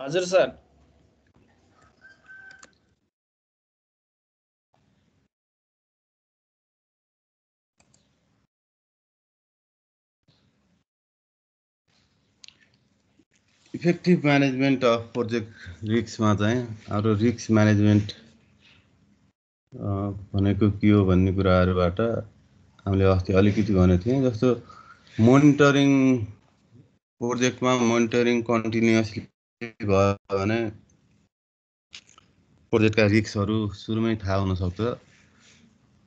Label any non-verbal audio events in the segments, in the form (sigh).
हजर sir effective management of project risk में चाहे रिक्स रिस्क मैनेजमेंट के हो हमें कुराहरूबाट हामीले अस्ति थे जो मोनिटरिंग प्रोजेक्ट में मोनिटरिंग मोनिटरिङ भयो भने प्रोजेक्टका रिक्सहरू सुरुमै थाहा हुनसक्छ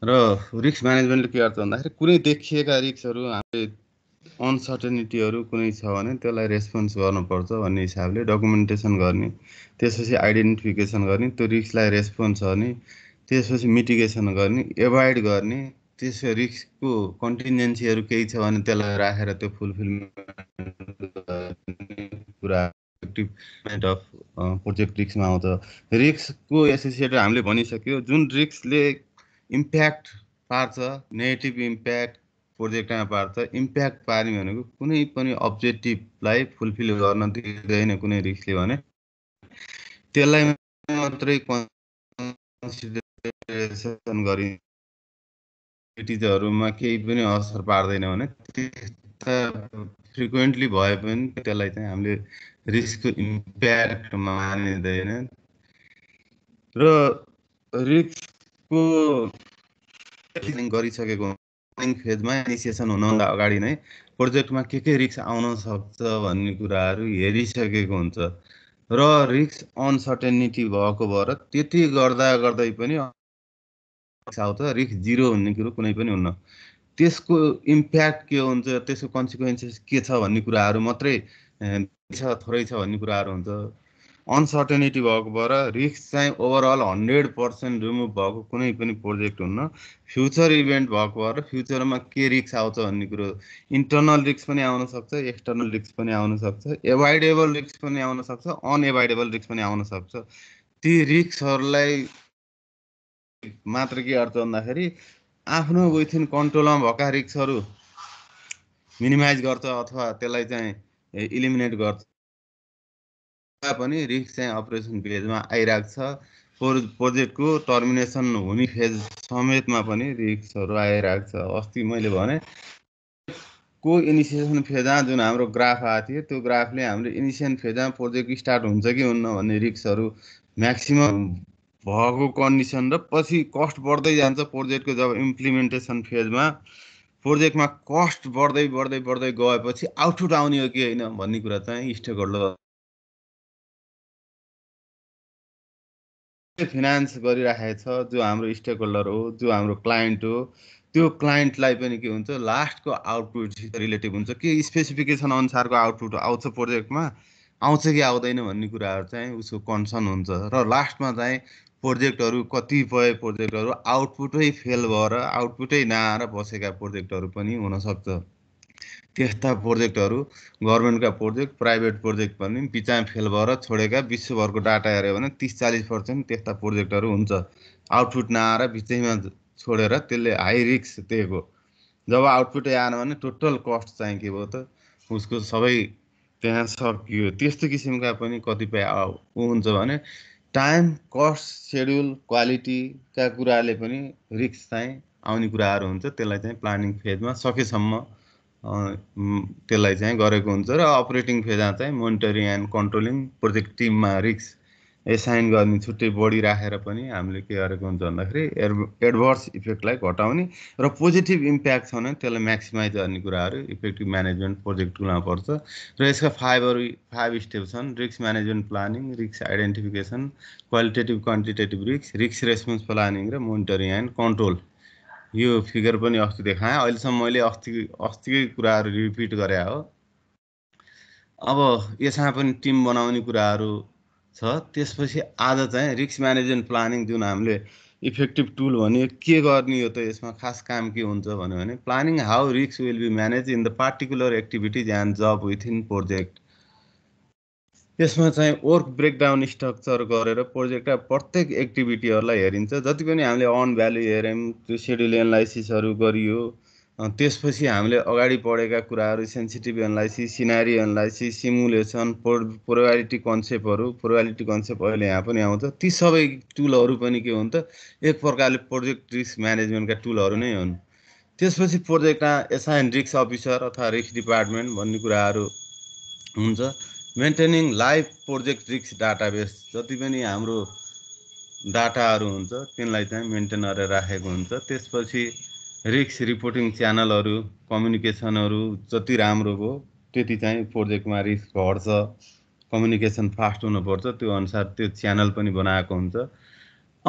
र रिक्स म्यानेजमेन्टले के गर्छ भन्दाखेरि कुनै देखिएका रिक्सहरू हामीले अनसर्टेनिटीहरू कुनै छ भने त्यसलाई रेस्पोन्स गर्नुपर्छ भन्ने हिसाबले डकुमेन्टेसन गर्ने त्यसपछि आइडेन्टिफिकेसन गर्ने त्यो रिक्सलाई रेस्पोन्स गर्ने त्यसपछि मिटिगेसन गर्ने एभोइड गर्ने त्यस रिक्सको कन्टिन्जेन्सीहरू केही छ भने त्यसलाई राखेर त्यो फुलफिल कुरा डिभलपमेन्ट अफ प्रोजेक्ट रिक्समा आउँछ रिक्सको एसोसिएटेड हामीले भनिसक्यो जुन रिक्सले इम्प्याक्ट पार्छ नेगेटिभ इम्प्याक्ट प्रोजेक्टमा पार्छ इम्प्याक्ट पार्ने भनेको कुनै पनि अब्जेक्टिभलाई फुलफिल गर्न दिँदैन कुनै रिक्सले भने त्यसलाई मात्रै कन्सिडरेसन गरिटिजहरूमा केही पनि असर पार्दैन भने फ्रिक्वेन्टली भए पनि त्यसलाई चाहिँ हामीले रिस्कको इम्प्याक्ट मानिँदैन र रिक्सको गरिसकेको फेजमा इनिसिएसन हुनुभन्दा अगाडि नै प्रोजेक्टमा के के रिक्स आउन सक्छ भन्ने कुराहरू हेरिसकेको हुन्छ र रिक्स अनसर्टेनिटी भएको भएर त्यति गर्दा गर्दै पनि आउँछ रिक्स जिरो हुने कुरो कुनै पनि हुन्न त्यसको इम्प्याक्ट के हुन्छ त्यसको कन्सिक्वेन्सेस के छ भन्ने कुराहरू मात्रै छ थोरै छ भन्ने कुराहरू हुन्छ अनसर्टेनिटी भएको भएर रिस्क चाहिँ ओभरअल हन्ड्रेड पर्सेन्ट रिमुभ भएको कुनै पनि प्रोजेक्ट हुन्न फ्युचर इभेन्ट भएको भएर फ्युचरमा के रिक्स आउँछ भन्ने कुरो इन्टर्नल रिक्स पनि आउनसक्छ एक्सटर्नल रिक्स पनि आउनसक्छ एभाइडेबल रिक्स पनि आउनसक्छ अनएभाइडेबल रिक्स पनि आउनसक्छ ती रिक्सहरूलाई मात्र के अर्थ भन्दाखेरि आफ्नो विथिन कन्ट्रोलमा भएका रिक्सहरू मिनिमाइज गर्छ अथवा त्यसलाई चाहिँ इलिमिनेट गर्छ पनि रिस्क चाहिँ अपरेसन फेजमा आइरहेको छ प्रोजेक्टको टर्मिनेसन हुने फेज समेतमा पनि रिक्सहरू आइरहेको छ अस्ति मैले भने को इनिसिएसन फेजमा जुन हाम्रो ग्राफ आएको थियो त्यो ग्राफले हाम्रो इनिसिएसन फेजमा प्रोजेक्ट स्टार्ट हुन्छ कि हुन्न भन्ने रिक्सहरू म्याक्सिमम भएको कन्डिसन र पछि कस्ट बढ्दै जान्छ प्रोजेक्टको जब इम्प्लिमेन्टेसन फेजमा प्रोजेक्टमा कस्ट बढ्दै बढ्दै बढ्दै गएपछि आउटपुट आउने हो कि होइन भन्ने कुरा चाहिँ स्टेक फिनान्स गरिराखेको छ जो हाम्रो स्टेक होल्डर हो जो हाम्रो क्लाइन्ट हो त्यो क्लाइन्टलाई पनि के हुन्छ लास्टको आउटपुट रिलेटिभ हुन्छ के स्पेसिफिकेसन अनुसारको आउटपुट आउँछ प्रोजेक्टमा आउँछ कि आउँदैन भन्ने कुराहरू चाहिँ उसको कन्सर्न हुन्छ र लास्टमा चाहिँ प्रोजेक्टहरू कतिपय प्रोजेक्टहरू आउटपुटै फेल भएर आउटपुटै नआएर बसेका प्रोजेक्टहरू पनि हुनसक्छ त्यस्ता प्रोजेक्टहरू गभर्मेन्टका प्रोजेक्ट प्राइभेट प्रोजेक्ट पनि बिचमा फेल भएर छोडेका विश्वभरको डाटा हेऱ्यो भने तिस चालिस पर्सेन्ट त्यस्ता प्रोजेक्टहरू हुन्छ आउटपुट नआएर बिचैमा छोडेर त्यसले हाई रिस्क दिएको जब आउटपुटै आएन भने टोटल कस्ट चाहिँ के भयो त उसको सबै त्यहाँ सकियो त्यस्तो किसिमका पनि कतिपय हुन्छ भने टाइम कस्ट सेड्युल क्वालिटीका कुराले पनि रिक्स चाहिँ आउने कुराहरू हुन्छ त्यसलाई चाहिँ प्लानिङ फेजमा सकेसम्म त्यसलाई चाहिँ गरेको हुन्छ र अपरेटिङ फेजमा चाहिँ मोनिटरिङ एन्ड कन्ट्रोलिङ प्रोजेक्ट टिममा रिक्स एसाइन गर्ने छुट्टै बढी राखेर पनि हामीले के गरेको हुन्छ भन्दाखेरि एड एडभर्स इफेक्टलाई घटाउने र पोजिटिभ इम्प्याक्ट छ भने त्यसलाई म्याक्सिमाइज गर्ने कुराहरू इफेक्टिभ म्यानेजमेन्ट प्रोजेक्ट टुलमा पर्छ र यसका फाइभहरू फाइभ स्टेप छन् रिक्स म्यानेजमेन्ट प्लानिङ रिक्स आइडेन्टिफिकेसन क्वालिटेटिभ क्वान्टिटेटिभ रिक्स रिक्स रेस्पोन्स प्लानिङ र मोनिटरिङ एन्ड कन्ट्रोल यो फिगर पनि अस्ति देखाएँ अहिलेसम्म मैले अस्ति अस्तिकै कुराहरू रिपिट गरे हो अब यसमा पनि टिम बनाउने कुराहरू छ त्यसपछि आज चाहिँ रिक्स म्यानेजमेन्ट प्लानिङ जुन हामीले इफेक्टिभ टुल भन्यो के गर्ने हो त यसमा खास काम के हुन्छ भन्यो भने प्लानिङ हाउ रिक्स will be manage in the particular activities and जब विथ इन प्रोजेक्ट यसमा चाहिँ वर्क ब्रेकडाउन स्ट्रक्चर गरेर प्रोजेक्टका प्रत्येक एक्टिभिटीहरूलाई हेरिन्छ जति पनि हामीले अन भ्याल्यु हेऱ्यौँ त्यो सेड्युल एनालाइसिसहरू गरियो त्यसपछि हामीले अगाडि बढेका कुराहरू sensitive analysis scenario analysis simulation for probability कन्सेप्टहरू प्रोभालिटी कन्सेप्ट अहिले यहाँ पनि आउँछ ती सबै टुलहरू पनि के हुन् त एक प्रकारले प्रोजेक्ट रिस्क म्यानेजमेन्टका टुलहरू नै हुन् त्यसपछि प्रोजेक्टमा एसाइन रिक्स अफिसर अथवा रिक्स डिपार्टमेन्ट भन्ने कुराहरू हुन्छ मेन्टेनिङ लाइभ प्रोजेक्ट रिक्स डाटाबेस जति पनि हाम्रो डाटाहरू हुन्छ तिनलाई चाहिँ मेन्टेन गरेर राखेको हुन्छ त्यसपछि रिक्स रिपोर्टिङ च्यानलहरू कम्युनिकेसनहरू जति राम्रो भयो त्यति चाहिँ प्रोजेक्टमा रिक्स घट्छ कम्युनिकेसन फास्ट हुनुपर्छ त्यो अनुसार त्यो च्यानल पनि बनाएको हुन्छ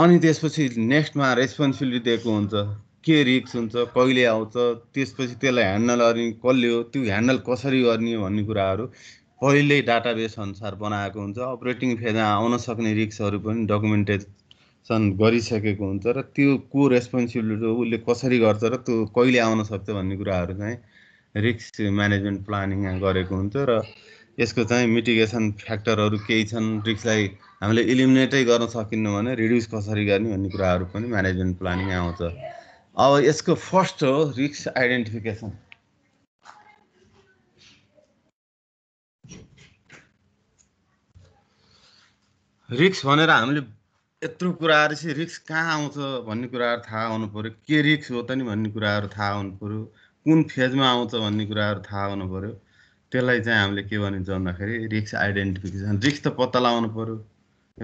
अनि त्यसपछि नेक्स्टमा रेस्पोन्सिबिलिटी दिएको हुन्छ के रिक्स हुन्छ कहिले आउँछ त्यसपछि त्यसलाई ह्यान्डल गर्ने कसले हो त्यो ह्यान्डल कसरी गर्ने भन्ने कुराहरू पहिल्यै डाटाबेस अनुसार बनाएको हुन्छ अपरेटिङ फेजमा आउन सक्ने रिक्सहरू पनि डकुमेन्टेड सन् गरिसकेको हुन्छ र त्यो को रेस्पोन्सिबिलिटी हो उसले कसरी गर्छ र त्यो कहिले आउन सक्छ भन्ने कुराहरू चाहिँ रिक्स म्यानेजमेन्ट प्लानिङ गरेको हुन्छ र यसको चाहिँ मिटिगेसन फ्याक्टरहरू केही छन् रिक्सलाई हामीले इलिमिनेटै गर्न सकिन्न भने रिड्युस कसरी गर्ने भन्ने कुराहरू पनि म्यानेजमेन्ट प्लानिङ आउँछ अब यसको फर्स्ट हो रिक्स आइडेन्टिफिकेसन रिक्स भनेर हामीले यत्रो कुराहरू चाहिँ रिक्स कहाँ आउँछ भन्ने कुराहरू थाहा हुनु पऱ्यो के रिक्स हो त नि भन्ने कुराहरू थाहा हुनु पऱ्यो कुन फेजमा आउँछ भन्ने कुराहरू थाहा हुनु पऱ्यो त्यसलाई चाहिँ हामीले के भनिन्छ भन्दाखेरि रिक्स आइडेन्टिफिकेसन रिक्स त पत्ता लगाउनु पऱ्यो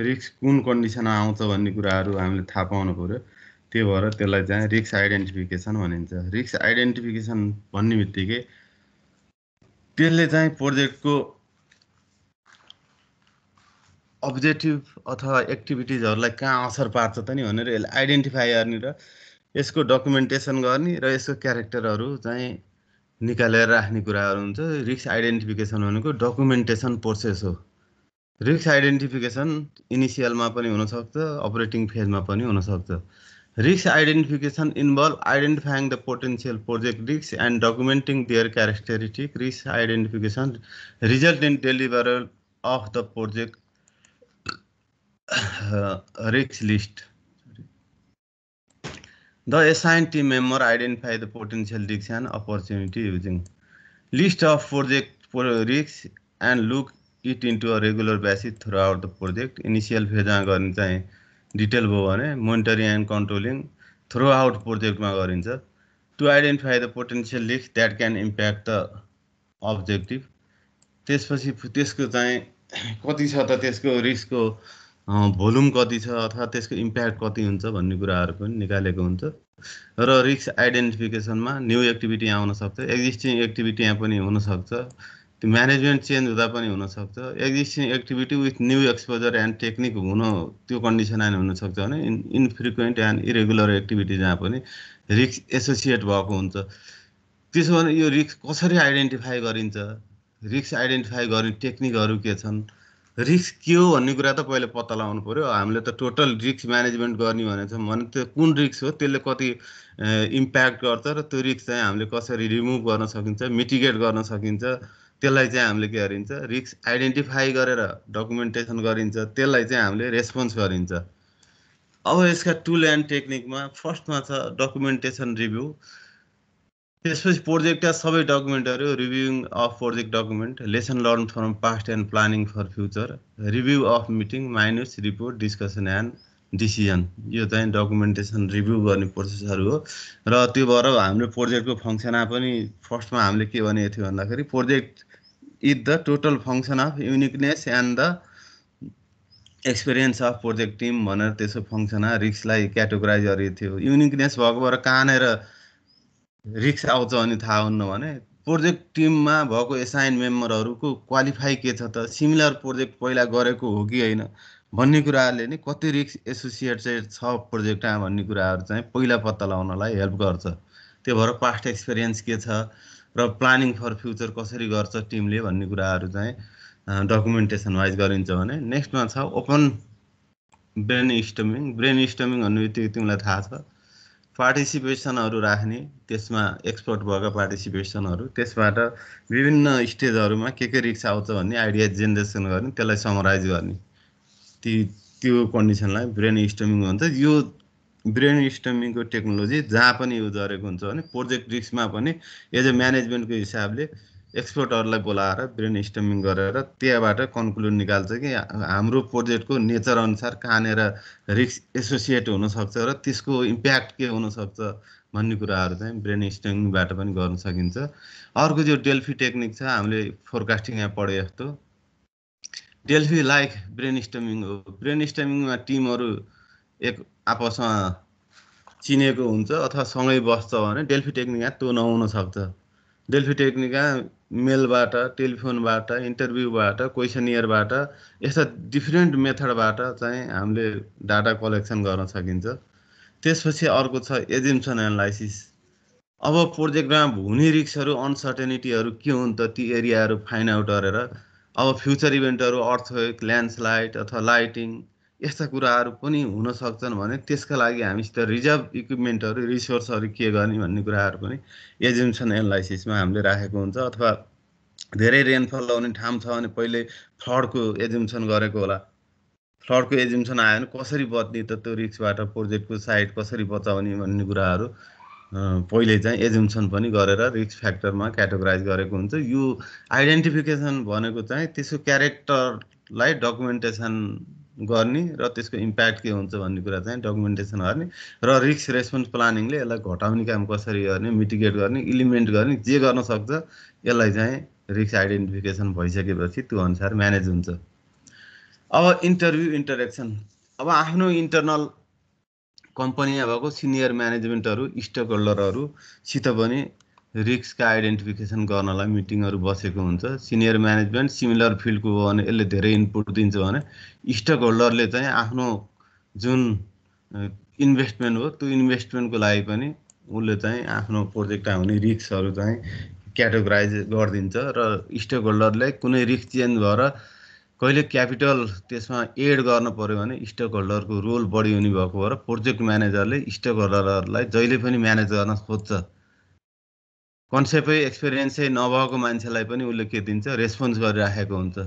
रिक्स कुन कन्डिसनमा आउँछ भन्ने कुराहरू हामीले थाहा पाउनु पऱ्यो त्यही भएर त्यसलाई चाहिँ रिक्स आइडेन्टिफिकेसन भनिन्छ रिक्स आइडेन्टिफिकेसन भन्ने बित्तिकै त्यसले चाहिँ प्रोजेक्टको अब्जेक्टिभ अथवा एक्टिभिटिजहरूलाई कहाँ असर पार्छ त नि भनेर यसले आइडेन्टिफाई गर्ने र यसको डकुमेन्टेसन गर्ने र यसको क्यारेक्टरहरू चाहिँ निकालेर राख्ने कुराहरू हुन्छ रिक्स आइडेन्टिफिकेसन भनेको डकुमेन्टेसन प्रोसेस हो रिक्स आइडेन्टिफिकेसन इनिसियलमा पनि हुनसक्छ अपरेटिङ फेजमा पनि हुनसक्छ रिक्स identification involve identifying the potential project रिक्स एन्ड डकुमेन्टिङ देयर क्यारेक्टरिस्टिक रिक्स identification result in deliver of the project rigs list. The assigned team member identify the potential risks and opportunity using list of project risks and look it into a regular basis throughout the project. Initial फेजमा गर्ने चाहिँ detail भयो भने monitoring and controlling throughout प्रोजेक्टमा गरिन्छ to identify the potential risks that can impact the objective त्यसपछि त्यसको चाहिँ कति छ त त्यसको रिस्कको भोल्युम कति छ अथवा त्यसको इम्प्याक्ट कति हुन्छ भन्ने कुराहरू पनि निकालेको हुन्छ र रिक्स आइडेन्टिफिकेसनमा न्यु एक्टिभिटी आउन सक्छ एक्जिस्टिङ एक्टिभिटी यहाँ पनि हुनसक्छ त्यो म्यानेजमेन्ट चेन्ज हुँदा पनि हुनसक्छ existing activity with new exposure and technique हुन त्यो कन्डिसन आइन हुनसक्छ भने in infrequent and irregular activity जहाँ पनि रिक्स एसोसिएट भएको हुन्छ त्यसो भने यो रिक्स कसरी आइडेन्टिफाई गरिन्छ रिक्स आइडेन्टिफाई गर्ने टेक्निकहरू के छन् रिस्क के हो भन्ने कुरा त पहिले पत्ता लगाउनु पऱ्यो हामीले त टोटल रिक्स म्यानेजमेन्ट गर्ने भनेको छ भने त्यो कुन रिक्स हो त्यसले कति इम्प्याक्ट गर्छ र त्यो रिक्स चाहिँ हामीले कसरी रिमुभ गर्न सकिन्छ मिटिगेट गर्न सकिन्छ त्यसलाई चाहिँ हामीले के गरिन्छ रिक्स आइडेन्टिफाई गरेर डकुमेन्टेसन गरिन्छ त्यसलाई चाहिँ हामीले रेस्पोन्स गरिन्छ अब यसका टुल एन्ड टेक्निकमा फर्स्टमा छ डकुमेन्टेसन रिभ्यू त्यसपछि प्रोजेक्टका सबै डकुमेन्टहरू reviewing of project document lesson learn from past and planning for future review of meeting minutes report discussion and decision यो चाहिँ डकुमेन्टेसन रिभ्यू गर्ने प्रोसेसहरू हो र त्यो भएर हाम्रो प्रोजेक्टको फङ्सनमा पनि फर्स्टमा हामीले के भनेको थियो भन्दाखेरि project is the total function of uniqueness and the experience of project team भनेर त्यसको फङ्सन रिक्सलाई क्याटेगोराइज गरेको थियो युनिकनेस भएको भएर कहाँनिर रिक्स आउँछ अनि थाहा हुन्न भने प्रोजेक्ट टिममा भएको एसाइन मेम्बरहरूको क्वालिफाई के छ त सिमिलर प्रोजेक्ट पहिला गरेको हो कि होइन भन्ने कुराहरूले नै कति रिक्स एसोसिएट चाहिँ छ प्रोजेक्टमा भन्ने कुराहरू चाहिँ पहिला पत्ता लगाउनलाई हेल्प गर्छ त्यो भएर पास्ट एक्सपिरियन्स के छ र प्लानिङ फर फ्युचर कसरी गर्छ टिमले भन्ने कुराहरू चाहिँ डकुमेन्टेसन वाइज गरिन्छ भने नेक्स्टमा छ open brainstorming brainstorming भन्ने बित्तिकै तिमीलाई थाहा छ पार्टिसिपेसनहरू राख्ने त्यसमा एक्सपर्ट भएका पार्टिसिपेसनहरू त्यसबाट विभिन्न स्टेजहरूमा के के रिक्स आउँछ भन्ने आइडिया जेनेरेसन गर्ने त्यसलाई समराइज गर्ने ती त्यो कन्डिसनलाई ब्रेन स्टमिङ भन्छ यो ब्रेन स्टमिङको टेक्नोलोजी जहाँ पनि युज गरेको हुन्छ भने प्रोजेक्ट रिक्समा पनि एज अ म्यानेजमेन्टको हिसाबले एक्सपर्टहरूलाई बोलाएर ब्रेन स्टमिङ गरेर त्यहाँबाट कन्क्लुड निकाल्छ कि हाम्रो प्रोजेक्टको नेचर अनुसार कहाँनिर रिस्क एसोसिएट हुनसक्छ र त्यसको इम्प्याक्ट के हुनसक्छ भन्ने कुराहरू चाहिँ ब्रेन स्टमिङबाट पनि गर्न सकिन्छ अर्को जो डेल्फी टेक्निक छ हामीले फोरकास्टिङ यहाँ पढे जस्तो डेल्फी लाइक ब्रेन स्टमिङ हो ब्रेन स्टमिङमा टिमहरू एक आपसमा चिनेको हुन्छ अथवा सँगै बस्छ भने डेल्फी टेक्निक यहाँ नहुन सक्छ डेल्फी टेक्निकमा मेलबाट टेलिफोनबाट इन्टरभ्यूबाट क्वेसनियरबाट यस्ता डिफ्रेन्ट मेथडबाट चाहिँ हामीले डाटा कलेक्सन गर्न सकिन्छ त्यसपछि अर्को छ एजिम्सन एनालाइसिस अब प्रोजेक्टमा हुने रिक्सहरू अनसर्टेनिटीहरू के हुन् त ती एरियाहरू फाइन्ड आउट गरेर अब फ्युचर इभेन्टहरू अर्थवेक ल्यान्डस्लाइड अथवा लाइटिङ यस्ता कुराहरू पनि हुन सक्छन् भने त्यसका लागि हामीसित रिजर्भ इक्विपमेन्टहरू रिसोर्सहरू के गर्ने भन्ने कुराहरू पनि एजिम्सन एनालाइसिसमा हामीले राखेको हुन्छ अथवा धेरै रेनफल आउने ठाउँ छ भने पहिले फ्लडको एजेम्सन गरेको होला फ्लडको एजेम्सन आयो भने कसरी बच्ने त त्यो रिक्सबाट प्रोजेक्टको साइड कसरी बचाउने भन्ने कुराहरू पहिले चाहिँ एजुम्सन पनि गरेर रिक्स फ्याक्टरमा क्याटेगोराइज गरेको हुन्छ यो आइडेन्टिफिकेसन भनेको चाहिँ त्यसको क्यारेक्टरलाई डकुमेन्टेसन गर्ने र त्यसको इम्प्याक्ट के हुन्छ भन्ने कुरा चाहिँ डकुमेन्टेसन गर्ने र रिस्क रेस्पोन्स प्लानिङले यसलाई घटाउने काम कसरी गर्ने मिटिगेट गर्ने इलिमेन्ट गर्ने जे गर्न सक्छ यसलाई चाहिँ रिस्क आइडेन्टिफिकेसन भइसकेपछि त्यो अनुसार म्यानेज हुन्छ अब इन्टरभ्यू इन्टरेक्सन अब आफ्नो इन्टरनल कम्पनीमा भएको सिनियर म्यानेजमेन्टहरू स्टेक होल्डरहरूसित पनि रिक्सका आइडेन्टिफिकेसन गर्नलाई मिटिङहरू बसेको हुन्छ सिनियर म्यानेजमेन्ट सिमिलर फिल्डको हो भने यसले धेरै इनपुट दिन्छ भने स्टक होल्डरले चाहिँ आफ्नो जुन इन्भेस्टमेन्ट हो त्यो इन्भेस्टमेन्टको लागि पनि उसले चाहिँ आफ्नो प्रोजेक्ट हुने रिक्सहरू चाहिँ क्याटेगोराइज गरिदिन्छ र स्टक होल्डरले कुनै रिक्स चेन्ज भएर कहिले क्यापिटल त्यसमा एड गर्न पऱ्यो भने स्टक होल्डरको रोल बढी हुने भएको भएर प्रोजेक्ट म्यानेजरले स्टक होल्डरहरूलाई जहिले पनि म्यानेज गर्न खोज्छ कन्सेप्टै एक्सपिरियन्सै नभएको मान्छेलाई पनि उसले के दिन्छ रेस्पोन्स गरिराखेको हुन्छ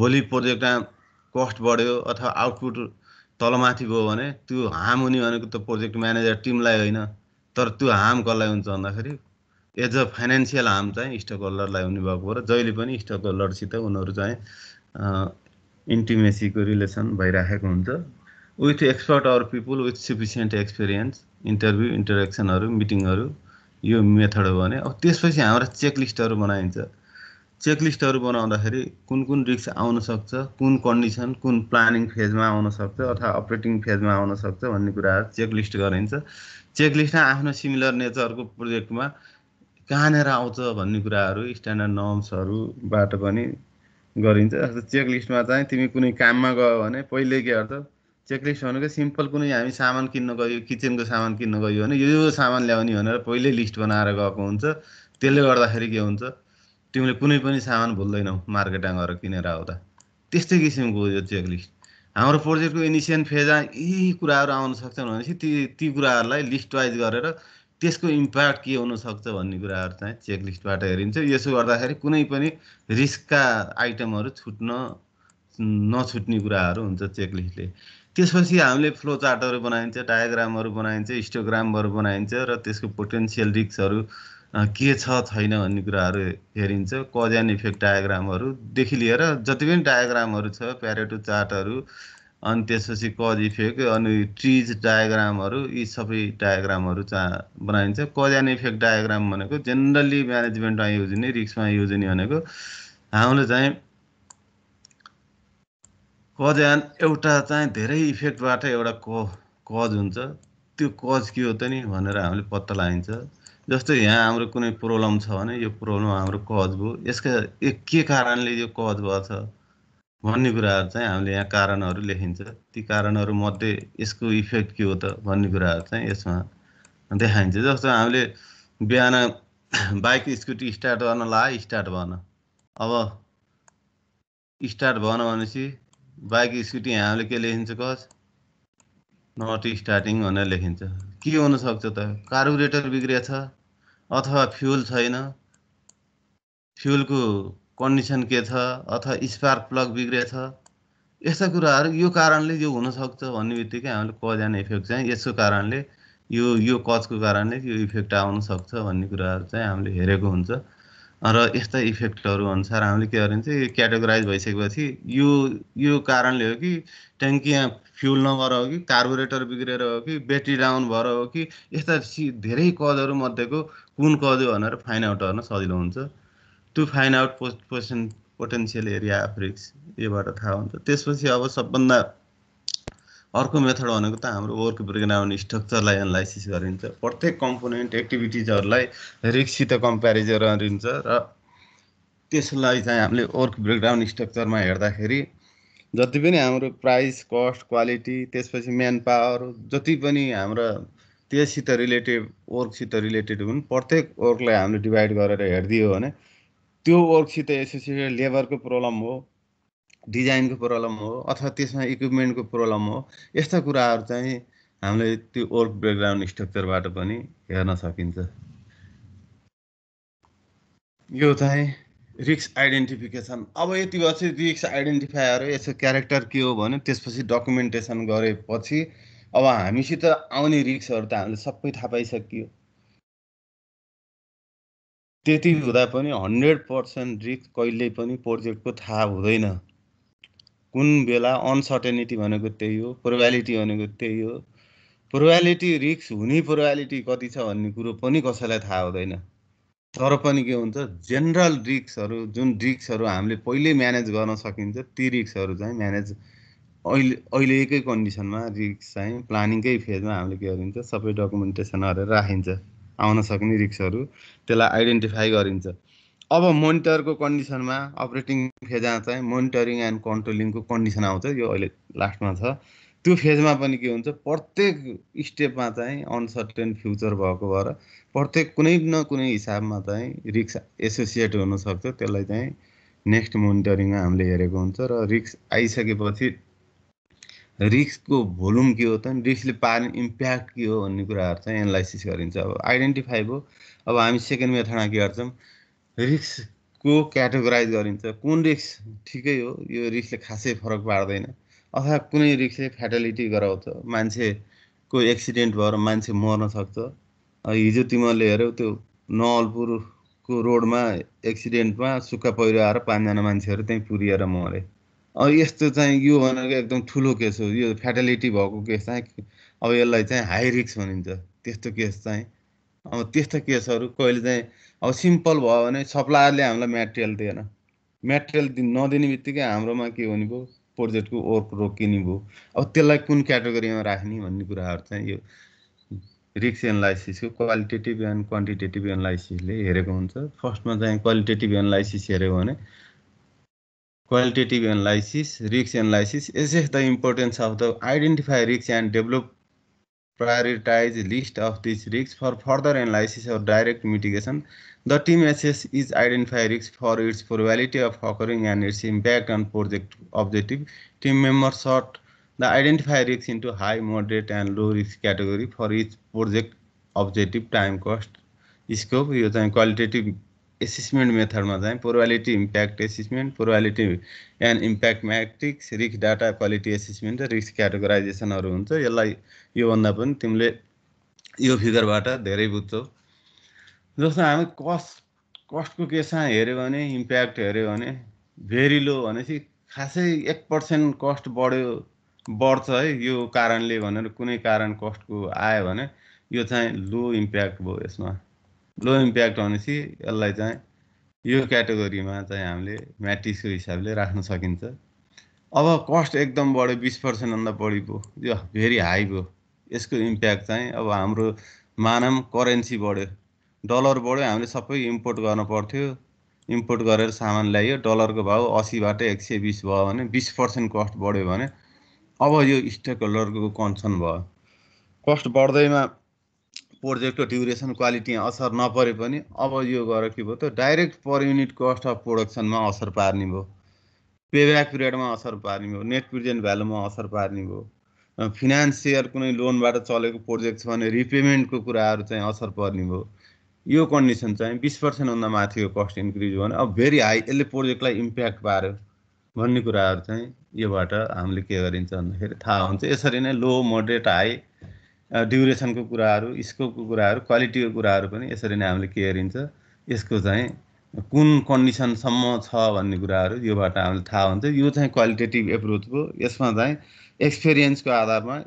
भोलि प्रोजेक्टमा कस्ट बढ्यो अथवा आउटपुट तलमाथि गयो भने त्यो हार्म हुने भनेको त प्रोजेक्ट म्यानेजर टिमलाई होइन तर त्यो हार्म कसलाई हुन्छ भन्दाखेरि एज अ फाइनेन्सियल हार्म चाहिँ स्टक होल्डरलाई हुने भएको र जहिले पनि स्टक होल्डरसित उनीहरू चाहिँ इन्टिमेसीको रिलेसन भइराखेको हुन्छ with expert or people with sufficient experience interview इन्टरेक्सनहरू मिटिङहरू यो मेथड हो भने अब त्यसपछि हाम्रा चेकलिस्टहरू बनाइन्छ चेकलिस्टहरू बनाउँदाखेरि कुन कुन रिक्स आउनसक्छ कुन कन्डिसन कुन प्लानिङ फेजमा आउनसक्छ अथवा अपरेटिङ फेजमा आउनसक्छ भन्ने कुराहरू चेकलिस्ट गरिन्छ चेकलिस्टमा आफ्नो सिमिलर नेचरको प्रोजेक्टमा कहाँनिर आउँछ भन्ने कुराहरू स्ट्यान्डर्ड नर्म्सहरूबाट पनि गरिन्छ जस्तो चेकलिस्टमा चाहिँ तिमी कुनै काममा गयो भने पहिले के गर्छ चेकलिस्ट भनेको सिम्पल कुनै हामी सामान किन्न गयो किचनको सामान किन्न गयो भने यो यो सामान ल्याउने भनेर पहिल्यै लिस्ट बनाएर गएको हुन्छ त्यसले गर्दाखेरि के हुन्छ तिमीले कुनै पनि सामान भुल्दैनौ मार्केटमा गएर किनेर आउँदा त्यस्तै किसिमको यो चेकलिस्ट हाम्रो प्रोजेक्टको इनिसियल फेजमा यी कुराहरू आउन सक्छन् भनेपछि ती ती कुराहरूलाई लिस्ट वाइज गरेर त्यसको इम्प्याक्ट के हुनसक्छ भन्ने कुराहरू चाहिँ चेकलिस्टबाट हेरिन्छ यसो गर्दाखेरि कुनै पनि रिस्कका आइटमहरू छुट्न नछुट्ने कुराहरू हुन्छ चेकलिस्टले त्यसपछि हामीले फ्लो चार्टहरू बनाइन्छ डायग्रामहरू बनाइन्छ हिस्टोग्रामहरू बनाइन्छ र त्यसको पोटेन्सियल रिक्सहरू के छ छैन भन्ने कुराहरू हेरिन्छ कज एन्ड इफेक्ट डायग्रामहरूदेखि लिएर जति पनि डायग्रामहरू छ प्यारेटो चार्टहरू अनि त्यसपछि कज इफेक्ट अनि ट्रिज डायग्रामहरू यी सबै डायग्रामहरू चा बनाइन्छ कज एन्ड इफेक्ट डायग्राम भनेको जेनरली म्यानेजमेन्टमा युज हुने रिक्समा युज हुने भनेको हामीले चाहिँ कज एन एउटा चाहिँ धेरै इफेक्टबाट एउटा क कज हुन्छ त्यो कज के हो त नि भनेर हामीले पत्ता लगाइन्छ जस्तो यहाँ हाम्रो कुनै प्रब्लम छ भने यो प्रब्लम हाम्रो कज भयो यसका के कारणले यो कज भएछ भन्ने कुराहरू चाहिँ हामीले यहाँ कारणहरू लेखिन्छ ती कारणहरूमध्ये यसको इफेक्ट के हो त भन्ने कुराहरू चाहिँ यसमा देखाइन्छ जस्तो हामीले बिहान बाइक स्कुटी स्टार्ट गर्न ला स्टार्ट भएन अब स्टार्ट भएन भनेपछि बाइक स्कुटी हामीले के लेखिन्छ कस नट स्टार्टिङ भनेर लेखिन्छ के हुनसक्छ त कार्बोरेटर छ अथवा फ्युल छैन फ्युलको कन्डिसन के छ अथवा स्पार्क प्लग छ यस्ता कुराहरू यो कारणले यो हुनसक्छ भन्ने बित्तिकै हामीले कजान इफेक्ट चाहिँ यसको कारणले यो यो कजको कारणले यो इफेक्ट आउन सक्छ भन्ने कुराहरू चाहिँ हामीले हेरेको हुन्छ र यस्ता इफेक्टहरू अनुसार हामीले के गर्यो चाहिँ क्याटेगोराइज भइसकेपछि यो यो कारणले हो कि ट्याङ्की यहाँ फ्युल नगर हो कि कार्बोरेटर बिग्रेर हो कि ब्याट्री डाउन भएर हो कि यस्ता धेरै कजहरू मध्येको कुन कज हो भनेर फाइन्ड आउट गर्न सजिलो हुन्छ त्यो फाइन्ड आउट पोस्ट पोसन पोटेन्सियल एरिया अफ रिक्स योबाट थाहा हुन्छ त्यसपछि अब सबभन्दा अर्को मेथड भनेको त हाम्रो वर्क ब्रेक स्ट्रक्चरलाई एनालाइसिस गरिन्छ प्रत्येक कम्पोनेन्ट एक्टिभिटिजहरूलाई रिक्ससित कम्पेरिजन गरिन्छ र त्यसलाई चाहिँ हामीले वर्क ब्रेकडाउन स्ट्रक्चरमा हेर्दाखेरि जति पनि हाम्रो प्राइस कस्ट क्वालिटी त्यसपछि म्यान पावर जति पनि हाम्रो त्यससित रिलेटेड वर्कसित रिलेटेड हुन् प्रत्येक वर्कलाई हामीले डिभाइड गरेर हेरिदियो भने त्यो वर्कसित एसोसिएटेड लेबरको प्रब्लम हो डिजाइनको प्रब्लम हो अथवा त्यसमा इक्विपमेन्टको प्रब्लम हो यस्ता कुराहरू चाहिँ हामीले त्यो ओल्ड ब्याकग्राउन्ड स्ट्रक्चरबाट पनि हेर्न सकिन्छ यो चाहिँ रिक्स आइडेन्टिफिकेसन अब यति भएपछि रिक्स आइडेन्टिफायर यसको क्यारेक्टर के हो भने त्यसपछि डकुमेन्टेसन गरेपछि अब हामीसित आउने रिक्सहरू त हामीले सबै थाहा पाइसकियो त्यति हुँदा पनि हन्ड्रेड पर्सेन्ट रिक्स कहिल्यै पनि प्रोजेक्टको थाहा हुँदैन कुन बेला अनसर्टेनिटी भनेको त्यही हो प्रोभालिटी भनेको त्यही हो प्रोभालिटी रिक्स हुने प्रोभालिटी कति छ भन्ने कुरो पनि कसैलाई थाहा हुँदैन तर पनि के हुन्छ जेनरल रिक्सहरू जुन रिक्सहरू हामीले पहिल्यै म्यानेज गर्न सकिन्छ ती रिक्सहरू चाहिँ म्यानेज अहिले अहिलेकै कन्डिसनमा रिक्स चाहिँ प्लानिङकै फेजमा हामीले के गरिन्छ सबै डकुमेन्टेसन गरेर राखिन्छ आउन सक्ने रिक्सहरू त्यसलाई आइडेन्टिफाई गरिन्छ अब मोनिटरको कन्डिसनमा अपरेटिङ फेजमा चाहिँ मोनिटरिङ एन्ड कन्ट्रोलिङको कन्डिसन आउँछ यो अहिले लास्टमा छ त्यो फेजमा पनि के हुन्छ प्रत्येक स्टेपमा चाहिँ अनसर्टेन फ्युचर भएको भएर प्रत्येक कुनै न कुनै हिसाबमा चाहिँ रिक्स एसोसिएट हुनसक्छ त्यसलाई चाहिँ नेक्स्ट मोनिटरिङमा हामीले हेरेको हुन्छ र रिक्स आइसकेपछि रिक्सको भोल्युम के हो त रिक्सले पार्ने इम्प्याक्ट के हो भन्ने कुराहरू चाहिँ एनालाइसिस गरिन्छ अब आइडेन्टिफाई भयो अब हामी सेकेन्ड मेथडमा के गर्छौँ रिस्कको क्याटेगोराइज गरिन्छ कुन रिक्स ठिकै हो यो रिक्सले खासै फरक पार्दैन अथवा कुनै रिक्सले फ्याटालिटी गराउँछ मान्छेको एक्सिडेन्ट भएर मान्छे मर्न सक्छ हिजो तिमीहरूले हेऱ्यौ त्यो नवलपुरको रोडमा एक्सिडेन्टमा सुक्खा पहिरो आएर पाँचजना मान्छेहरू त्यहीँ पुरिएर मरे अब यस्तो चाहिँ यो भनेको एकदम ठुलो केस हो यो फ्याटालिटी भएको केस चाहिँ अब यसलाई चाहिँ हाई रिक्स भनिन्छ त्यस्तो केस चाहिँ अब त्यस्तो केसहरू कहिले चाहिँ अब सिम्पल भयो भने सप्लायरले हामीलाई मेटेरियल दिएन मेटेरियल दि नदिने बित्तिकै हाम्रोमा के हुने भयो प्रोजेक्टको वर्क रोकिने भयो अब त्यसलाई कुन क्याटेगोरीमा राख्ने भन्ने कुराहरू चाहिँ यो रिक्स एनालाइसिसको क्वालिटेटिभ एन्ड क्वान्टिटेटिभ एनालाइसिसले हेरेको हुन्छ फर्स्टमा चाहिँ क्वालिटेटिभ एनालाइसिस हेऱ्यो भने क्वालिटेटिभ एनालाइसिस रिक्स analysis S the importance of the identify रिक्स and develop prioritize list of these risks for further analysis or direct mitigation. The team assess each identify risks for its probability of occurring and its impact on project objective. Team members sort the identified risks into high, moderate, and low risk category for each project objective, time, cost, scope. यो चाहिँ qualitative. Assessment मेथडमा चाहिँ probability impact assessment probability and impact matrix risk data quality assessment र risk क्याटेगोराइजेसनहरू हुन्छ यसलाई योभन्दा पनि तिमीले यो फिगरबाट धेरै बुझ्छौ जस्तो हामी कस्ट कस्टको केसमा हेऱ्यो भने इम्प्याक्ट हेऱ्यो भने भेरी लो भनेपछि खासै एक पर्सेन्ट कस्ट बढ्यो बढ्छ है यो कारणले भनेर कुनै कारण कस्टको आयो भने यो चाहिँ लो इम्प्याक्ट भयो यसमा लो इम्प्याक्ट भनेपछि यसलाई चाहिँ यो क्याटेगोरीमा चाहिँ हामीले म्याट्रिक्सको हिसाबले राख्न सकिन्छ अब कस्ट एकदम बढ्यो बिस पर्सेन्टभन्दा बढी भयो यो भेरी हाई भयो यसको इम्प्याक्ट चाहिँ अब हाम्रो मानम करेन्सी बढ्यो डलर बढ्यो हामीले सबै इम्पोर्ट गर्नु पर्थ्यो इम्पोर्ट गरेर सामान ल्यायो डलरको भाउ असीबाट एक सय बिस भयो भने बिस पर्सेन्ट कस्ट बढ्यो भने अब यो स्टेक होल्डरको कन्सर्न भयो कस्ट बढ्दैमा प्रोजेक्टको ड्युरेसन क्वालिटी असर नपरे पनि अब यो गएर के भयो त direct per unit cost of प्रोडक्सनमा असर पार्ने भयो पेब्याक पिरियडमा असर पार्ने भयो नेट प्रिजेन्ट भ्यालुमा असर पार्ने भयो फिनान्सियर कुनै लोनबाट चलेको प्रोजेक्ट छ भने रिपेमेन्टको कुराहरू चाहिँ असर पर्ने भयो यो कन्डिसन चाहिँ बिस पर्सेन्टभन्दा यो कस्ट इन्क्रिज भयो भने अब भेरी हाई यसले प्रोजेक्टलाई इम्प्याक्ट पार्यो भन्ने कुराहरू चाहिँ योबाट हामीले के गरिन्छ भन्दाखेरि थाहा हुन्छ यसरी नै लो मोडरेट हाई ड्युरेसनको कुराहरू स्कोपको कुराहरू क्वालिटीको कुराहरू पनि यसरी नै हामीले के हेरिन्छ यसको चाहिँ कुन कन्डिसनसम्म छ भन्ने कुराहरू योबाट हामीले थाहा हुन्छ यो चाहिँ क्वालिटेटिभ एप्रोचको यसमा चाहिँ एक्सपिरियन्सको आधारमा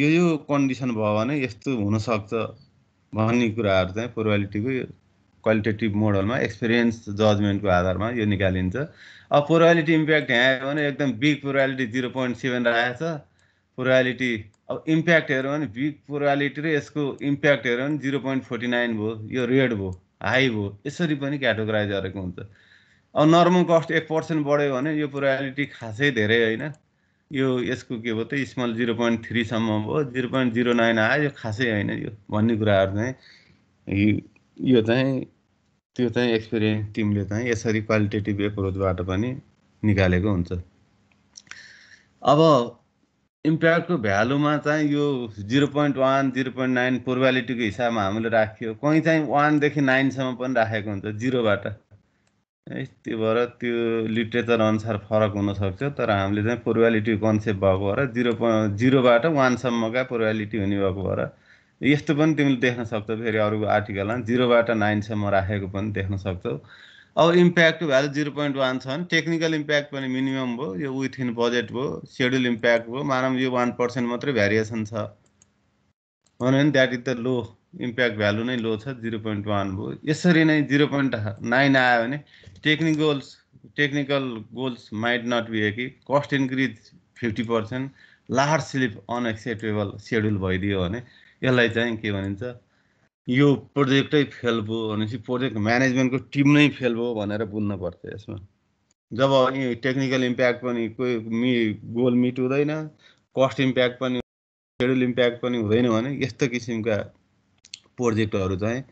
यो यो कन्डिसन भयो भने यस्तो हुनसक्छ भन्ने कुराहरू चाहिँ पोरोलिटीको क्वालिटेटिभ मोडलमा एक्सपिरियन्स जजमेन्टको आधारमा यो निकालिन्छ अब पोरालिटी इम्प्याक्ट यहाँ आयो भने एकदम big probability zero point seven राखेको छ पोरालिटी अब इम्प्याक्ट हेऱ्यो भने भिक पुरालिटी र यसको इम्प्याक्ट हेऱ्यो भने जिरो पोइन्ट फोर्टी नाइन भयो यो रेड भयो हाई भयो यसरी पनि क्याटेगोराइज गरेको हुन्छ अब नर्मल कस्ट एक पर्सेन्ट बढ्यो भने यो पुरालिटी खासै धेरै होइन यो यसको के भयो त स्मल जिरो पोइन्ट थ्रीसम्म भयो जिरो पोइन्ट जिरो नाइन आयो यो खासै होइन यो भन्ने कुराहरू चाहिँ यो चाहिँ त्यो चाहिँ एक्सपिरियन्स टिमले चाहिँ यसरी क्वालिटेटिभ एप्रोचबाट पनि निकालेको हुन्छ अब इम्प्याक्टको भ्यालुमा चाहिँ यो zero point one zero point nine पोर्भ्यालिटीको हिसाबमा हामीले राख्यो कहीँ चाहिँ वानदेखि नाइनसम्म पनि राखेको हुन्छ जिरोबाट है त्यो भएर त्यो लिटरेचर अनुसार फरक हुनसक्छ तर हामीले चाहिँ पोर्भ्यालिटी कन्सेप्ट भएको भएर जिरो पोइन्ट जिरोबाट वानसम्मका पोर्भ्यालिटी हुने भएको भएर यस्तो पनि तिमीले देख्न सक्छौ फेरि अरू आर्टिकलमा जिरोबाट नाइनसम्म राखेको पनि देख्न सक्छौ अब impact value zero point one छन् टेक्निकल इम्प्याक्ट पनि मिनिमम भयो यो विथ इन बजेट भयो सेड्युल इम्प्याक्ट भयो मानव यो वान पर्सेन्ट मात्रै भ्यारिएसन छ भन्यो भने that is the low impact value नै लो छ जिरो पोइन्ट वान भयो यसरी नै जिरो पोइन्ट नाइन आयो भने technicals technical goals might not be कि cost increase fifty percent large slip unacceptable schedule भइदियो भने यसलाई चाहिँ के भनिन्छ यो प्रोजेक्टै फेल भयो भनेपछि प्रोजेक्ट म्यानेजमेन्टको टिम नै फेल भयो भनेर बुझ्न पर्थ्यो यसमा जब टेक्निकल इम्प्याक्ट पनि कोही मि गोल मिट हुँदैन कस्ट इम्प्याक्ट पनि सेड्युल इम्प्याक्ट पनि हुँदैन भने यस्तो किसिमका प्रोजेक्टहरू चाहिँ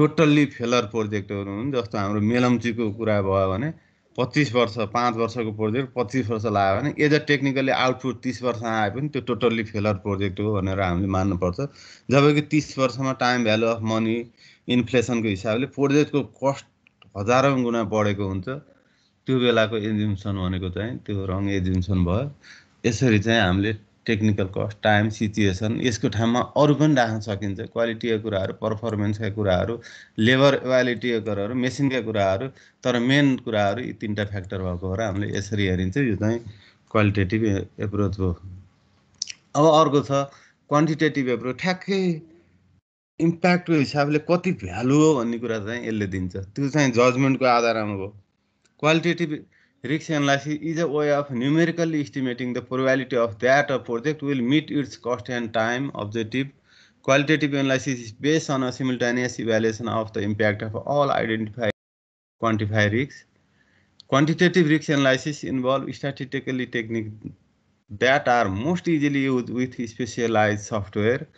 टोटल्ली फेलर प्रोजेक्टहरू हुन् जस्तो हाम्रो मेलम्चीको कुरा भयो भने पच्चिस वर्ष पाँच वर्षको प्रोजेक्ट पच्चिस वर्ष लाग्यो भने एज अ टेक्निकली आउटपुट तिस वर्ष आए पनि त्यो टोटल्ली फेलर प्रोजेक्ट हो भनेर हामीले मान्नुपर्छ जबकि तिस वर्षमा टाइम भ्यालु अफ मनी इन्फ्लेसनको हिसाबले प्रोजेक्टको कस्ट हजारौँ गुणा बढेको हुन्छ त्यो बेलाको एज्युम्सन भनेको चाहिँ त्यो रङ एज्युम्सन भयो यसरी चाहिँ हामीले टेक्निकल कस्ट टाइम सिचुएसन यसको ठाउँमा अरू पनि राख्न सकिन्छ क्वालिटीका कुराहरू पर्फर्मेन्सका कुराहरू लेबर क्वालिटीका कुराहरू मेसिनका कुराहरू तर मेन कुराहरू यी तिनवटा फ्याक्टर भएको भएर हामीले यसरी हेरिन्छ यो चाहिँ क्वालिटेटिभ एप्रोच हो अब अर्को छ क्वान्टिटेटिभ एप्रोच ठ्याक्कै इम्प्याक्टको हिसाबले कति भ्यालु हो भन्ने कुरा चाहिँ यसले दिन्छ त्यो चाहिँ जजमेन्टको आधारमा हो qualitative Risk analysis is a way of numerically estimating the probability of that a project will meet its cost and time objective. Qualitative analysis is based on a simultaneous evaluation of the impact of all identified quantified risks. Quantitative risk analysis involve statistically techniques that are most easily used with specialized software.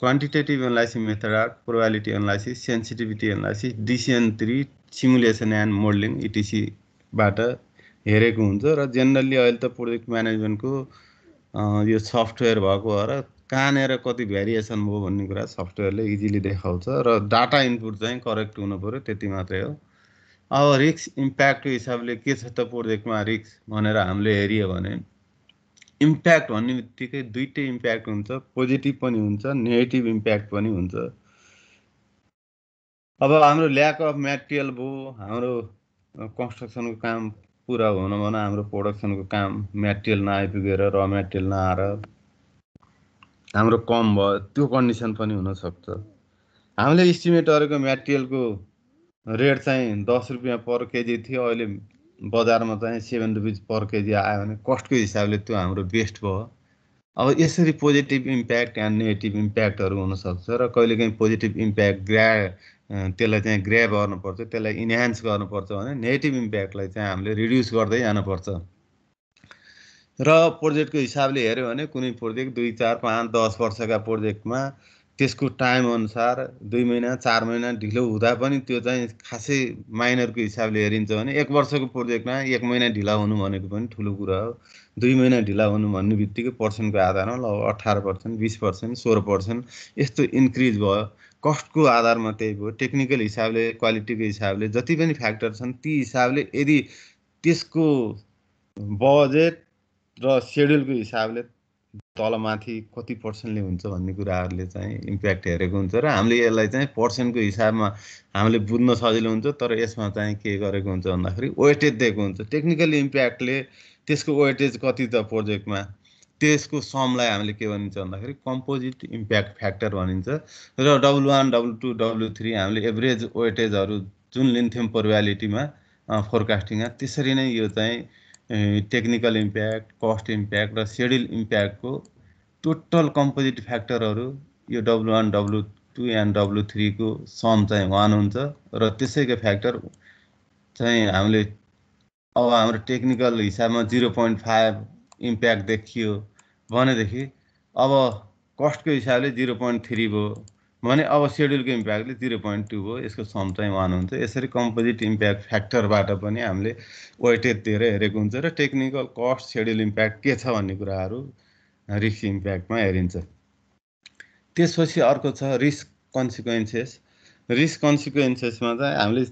Quantitative analysis method are probability analysis, sensitivity analysis, decision tree, simulation and modeling, etc. बाट हेरेको हुन्छ र generally अहिले त project म्यानेजमेन्टको यो software भएको हो र कहाँनिर कति भेरिएसन भयो भन्ने कुरा सफ्टवेयरले इजिली देखाउँछ र डाटा इनपुट चाहिँ करेक्ट पऱ्यो त्यति मात्रै हो अब रिक्स इम्प्याक्टको हिसाबले के छ त प्रोजेक्टमा रिक्स भनेर हामीले हेरियो भने इम्प्याक्ट भन्ने बित्तिकै दुइटै इम्प्याक्ट हुन्छ पोजिटिभ पनि हुन्छ नेगेटिभ इम्प्याक्ट पनि हुन्छ अब हाम्रो ल्याक अफ म्याटेरियल भयो हाम्रो कन्स्ट्रक्सनको काम पुरा हुन भने हाम्रो प्रोडक्सनको काम मेटेरियल नआइपुगेर र मेटेरियल नआएर हाम्रो कम भयो त्यो कन्डिसन पनि हुनसक्छ हामीले इस्टिमेट गरेको मेटेरियलको रेट चाहिँ दस रुपियाँ पर केजी थियो अहिले बजारमा चाहिँ सेभेन रुपिज पर केजी आयो भने कस्टको हिसाबले त्यो हाम्रो बेस्ट भयो अब यसरी पोजिटिभ इम्प्याक्ट एन्ड नेगेटिभ इम्प्याक्टहरू हुनसक्छ र कहिलेकाहीँ पोजिटिभ इम्प्याक्ट ग्रा त्यसलाई चाहिँ ग्रे गर्नुपर्छ त्यसलाई इन्हान्स गर्नुपर्छ भने नेगेटिभ इम्प्याक्टलाई चाहिँ हामीले रिड्युस गर्दै जानुपर्छ र प्रोजेक्टको हिसाबले हेऱ्यो भने कुनै प्रोजेक्ट दुई चार पाँच दस वर्षका प्रोजेक्टमा त्यसको टाइमअनुसार दुई महिना चार महिना ढिलो हुँदा पनि त्यो चाहिँ खासै माइनरको हिसाबले हेरिन्छ भने एक वर्षको प्रोजेक्टमा एक महिना ढिला हुनु भनेको पनि ठुलो कुरा हो दुई महिना ढिला हुनु भन्ने बित्तिकै पर्सेन्टको आधारमा ल अठार पर्सेन्ट बिस पर्सेन्ट सोह्र पर्सेन्ट यस्तो इन्क्रिज भयो कस्टको आधारमा त्यही भयो टेक्निकल हिसाबले क्वालिटीको हिसाबले जति पनि फ्याक्टर छन् ती हिसाबले यदि त्यसको बजेट र सेड्युलको हिसाबले तलमाथि कति पर्सेन्टले हुन्छ भन्ने कुराहरूले चाहिँ इम्प्याक्ट हेरेको हुन्छ र हामीले यसलाई चाहिँ पर्सेन्टको हिसाबमा हामीले बुझ्न सजिलो हुन्छ तर यसमा चाहिँ के गरेको हुन्छ भन्दाखेरि वेटेज दिएको हुन्छ टेक्निकल इम्प्याक्टले त्यसको वेटेज कति त प्रोजेक्टमा त्यसको समलाई हामीले के भनिन्छ भन्दाखेरि कम्पोजिट इम्प्याक्ट फ्याक्टर भनिन्छ र W one W two W three हामीले एभरेज वेटेजहरू जुन लिन्थ्यौँ पर्भ्यालिटीमा फोरकास्टिङमा त्यसरी नै यो चाहिँ टेक्निकल इम्प्याक्ट कस्ट इम्प्याक्ट र सेड्युल इम्प्याक्टको टोटल कम्पोजिट फ्याक्टरहरू यो W one W two and W थ्रीको सम चाहिँ वान हुन्छ र त्यसैको फ्याक्टर चाहिँ हामीले अब हाम्रो टेक्निकल हिसाबमा जिरो पोइन्ट फाइभ इम्प्याक्ट देखियो भनेदेखि अब कस्टको हिसाबले जिरो पोइन्ट थ्री भयो भने अब सेड्युलको इम्प्याक्टले जिरो पोइन्ट टू भयो यसको सम चाहिँ वान हुन्छ यसरी कम्पोजिट इम्प्याक्ट फ्याक्टरबाट पनि हामीले वेटेज दिएर हेरेको हुन्छ र टेक्निकल कस्ट सेड्युल इम्प्याक्ट के छ भन्ने कुराहरू रिस्क इम्प्याक्टमा हेरिन्छ त्यसपछि अर्को छ रिस्क कन्सिक्वेन्सेस रिस्क कन्सिक्वेन्सेसमा चाहिँ हामीले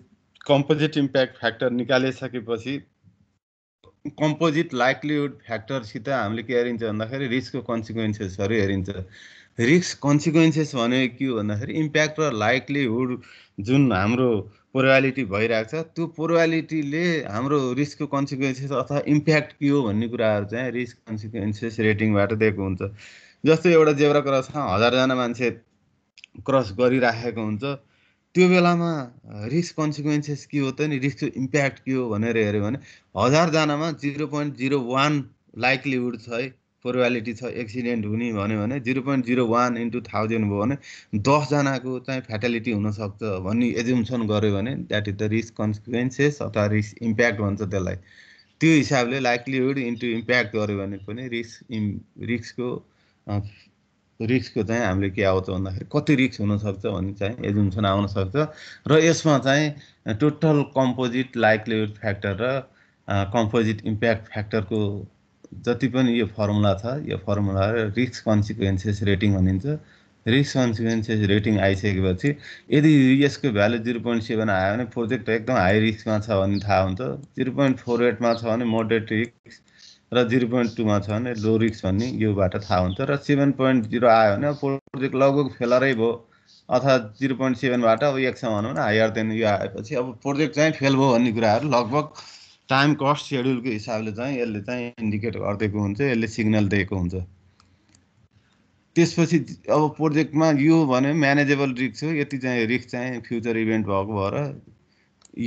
कम्पोजिट इम्प्याक्ट फ्याक्टर निकालिसकेपछि कम्पोजिट लाइकलीहुड फ्याक्टरसित हामीले के हेरिन्छ भन्दाखेरि रिस्कको कन्सिक्वेन्सेसहरू हेरिन्छ रिस्क कन्सिक्वेन्सेस भनेको के हो भन्दाखेरि इम्प्याक्ट र लाइक्लीहुड जुन हाम्रो पोर्वालिटी भइरहेको छ त्यो पोर्वालिटीले हाम्रो रिस्कको कन्सिक्वेन्सेस अथवा इम्प्याक्ट के हो भन्ने कुराहरू चाहिँ रिस्क कन्सिक्वेन्सेस रेटिङबाट दिएको हुन्छ जस्तै एउटा जेब्रा क्रसमा हजारजना मान्छे क्रस गरिराखेको हुन्छ त्यो बेलामा रिस्क कन्सिक्वेन्सेस के हो त नि रिस्क इम्प्याक्ट के हो भनेर हेऱ्यो भने हजारजनामा zero point zero one likelihood छ है प्रोभालिटी छ एक्सिडेन्ट हुने भन्यो भने zero point zero one into thousand भयो भने दसजनाको चाहिँ फ्याटालिटी हुनसक्छ भन्ने एजुम्सन गऱ्यो भने that is the risk consequences अथवा रिस्क इम्प्याक्ट भन्छ त्यसलाई त्यो हिसाबले लाइक्लिहुड इन्टु इम्प्याक्ट गऱ्यो भने पनि रिस्क इम् रिस्कको रिक्सको चाहिँ हामीले के आउँछ भन्दाखेरि कति रिक्स हुनसक्छ भन्ने चाहिँ एजुम्सन आउनसक्छ र यसमा चाहिँ टोटल कम्पोजिट लाइकलिहुड फ्याक्टर र कम्पोजिट इम्प्याक्ट फ्याक्टरको जति पनि यो फर्मुला छ यो फर्मुला रिक्स कन्सिक्वेन्सेस रेटिङ भनिन्छ रिक्स कन्सिक्वेन्सेस रेटिङ आइसकेपछि यदि यसको भ्यालु जिरो पोइन्ट सेभेन आयो भने प्रोजेक्ट एकदम हाई रिस्कमा छ भन्ने थाहा हुन्छ जिरो पोइन्ट फोर एटमा छ भने मोडरेट रिक्स र जिरो पोइन्ट टूमा छ भने लो रिक्स भन्ने योबाट थाहा हुन्छ र सेभेन पोइन्ट जिरो आयो भने प्रोजेक्ट लगभग फेलरै भयो अथवा जिरो पोइन्ट सेभेनबाट अब एकसम्म भनौँ न हायर देन यो आएपछि अब प्रोजेक्ट चाहिँ फेल भयो भन्ने कुराहरू लगभग टाइम कस्ट सेड्युलको हिसाबले चाहिँ यसले चाहिँ इन्डिकेट गरिदिएको हुन्छ यसले सिग्नल दिएको हुन्छ त्यसपछि अब प्रोजेक्टमा यो भने म्यानेजेबल रिक्स हो यति चाहिँ रिक्स चाहिँ फ्युचर इभेन्ट भएको भएर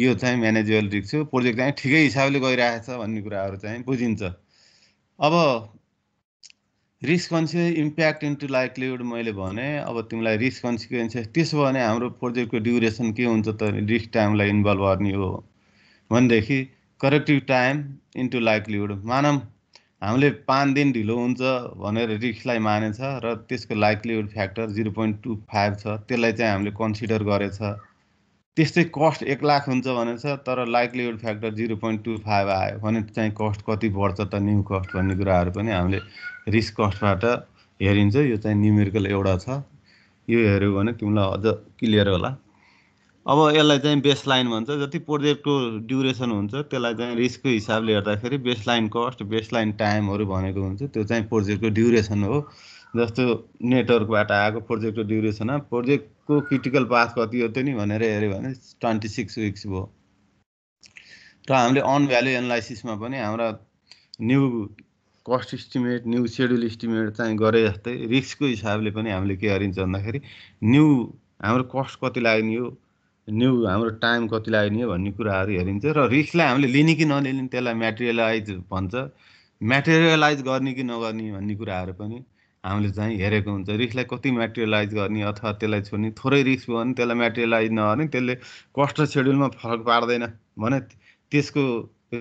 यो चाहिँ म्यानेजेबल रिक्स हो प्रोजेक्ट चाहिँ ठिकै हिसाबले गइरहेछ भन्ने कुराहरू चाहिँ बुझिन्छ अब risk consequence impact into likelihood मैले भने अब तिमीलाई रिस्क कन्सिक्वेन्सेस त्यसो भने हाम्रो प्रोजेक्टको ड्युरेसन के हुन्छ त रिस्क टाइमलाई इन्भल्भ गर्ने हो भनेदेखि करेक्टिभ टाइम इन्टु लाइक्लिहुड मानौँ हामीले पाँच दिन ढिलो हुन्छ भनेर रिस्कलाई मानेछ र त्यसको likelihood factor zero point two five छ त्यसलाई चाहिँ हामीले कन्सिडर गरेछ त्यस्तै कस्ट एक लाख हुन्छ छ तर likelihood factor zero point two five आयो भने चाहिँ कस्ट कति बढ्छ त न्यु कस्ट भन्ने कुराहरू पनि हामीले रिस्क कस्टबाट हेरिन्छ यो चाहिँ न्युमेरिकल एउटा छ यो हेऱ्यो भने तिमीलाई अझ क्लियर होला अब यसलाई चाहिँ बेस लाइन भन्छ जति प्रोजेक्टको ड्युरेसन हुन्छ त्यसलाई चाहिँ रिस्कको हिसाबले हेर्दाखेरि baseline cost baseline टाइमहरू भनेको हुन्छ त्यो चाहिँ प्रोजेक्टको ड्युरेसन हो जस्तो नेटवर्कबाट आएको प्रोजेक्टको ड्युरेसन प्रोजेक्टको क्रिटिकल पाथ कति हो त्यो नि भनेर हेऱ्यो भने ट्वेन्टी सिक्स विक्स भयो र हामीले अन भ्याल्यु एनालाइसिसमा पनि हाम्रा new cost estimate new schedule estimate चाहिँ गरे जस्तै रिस्कको हिसाबले पनि हामीले के गरिन्छ भन्दाखेरि न्यु हाम्रो कस्ट कति लाग्ने हो न्यु हाम्रो टाइम कति लाग्ने हो भन्ने कुराहरू हेरिन्छ र रिस्कलाई हामीले लिने कि नलिने त्यसलाई म्याटेरियलाइज भन्छ म्याटेरियलाइज गर्ने कि नगर्ने भन्ने कुराहरू पनि हामीले चाहिँ हेरेको हुन्छ रिसलाई कति मेटेरियलाइज गर्ने अथवा त्यसलाई छोड्ने थोरै रिस भयो भने त्यसलाई मेटेरियलाइज नगर्ने त्यसले कस्ट सेड्युलमा फरक पार्दैन भने त्यसको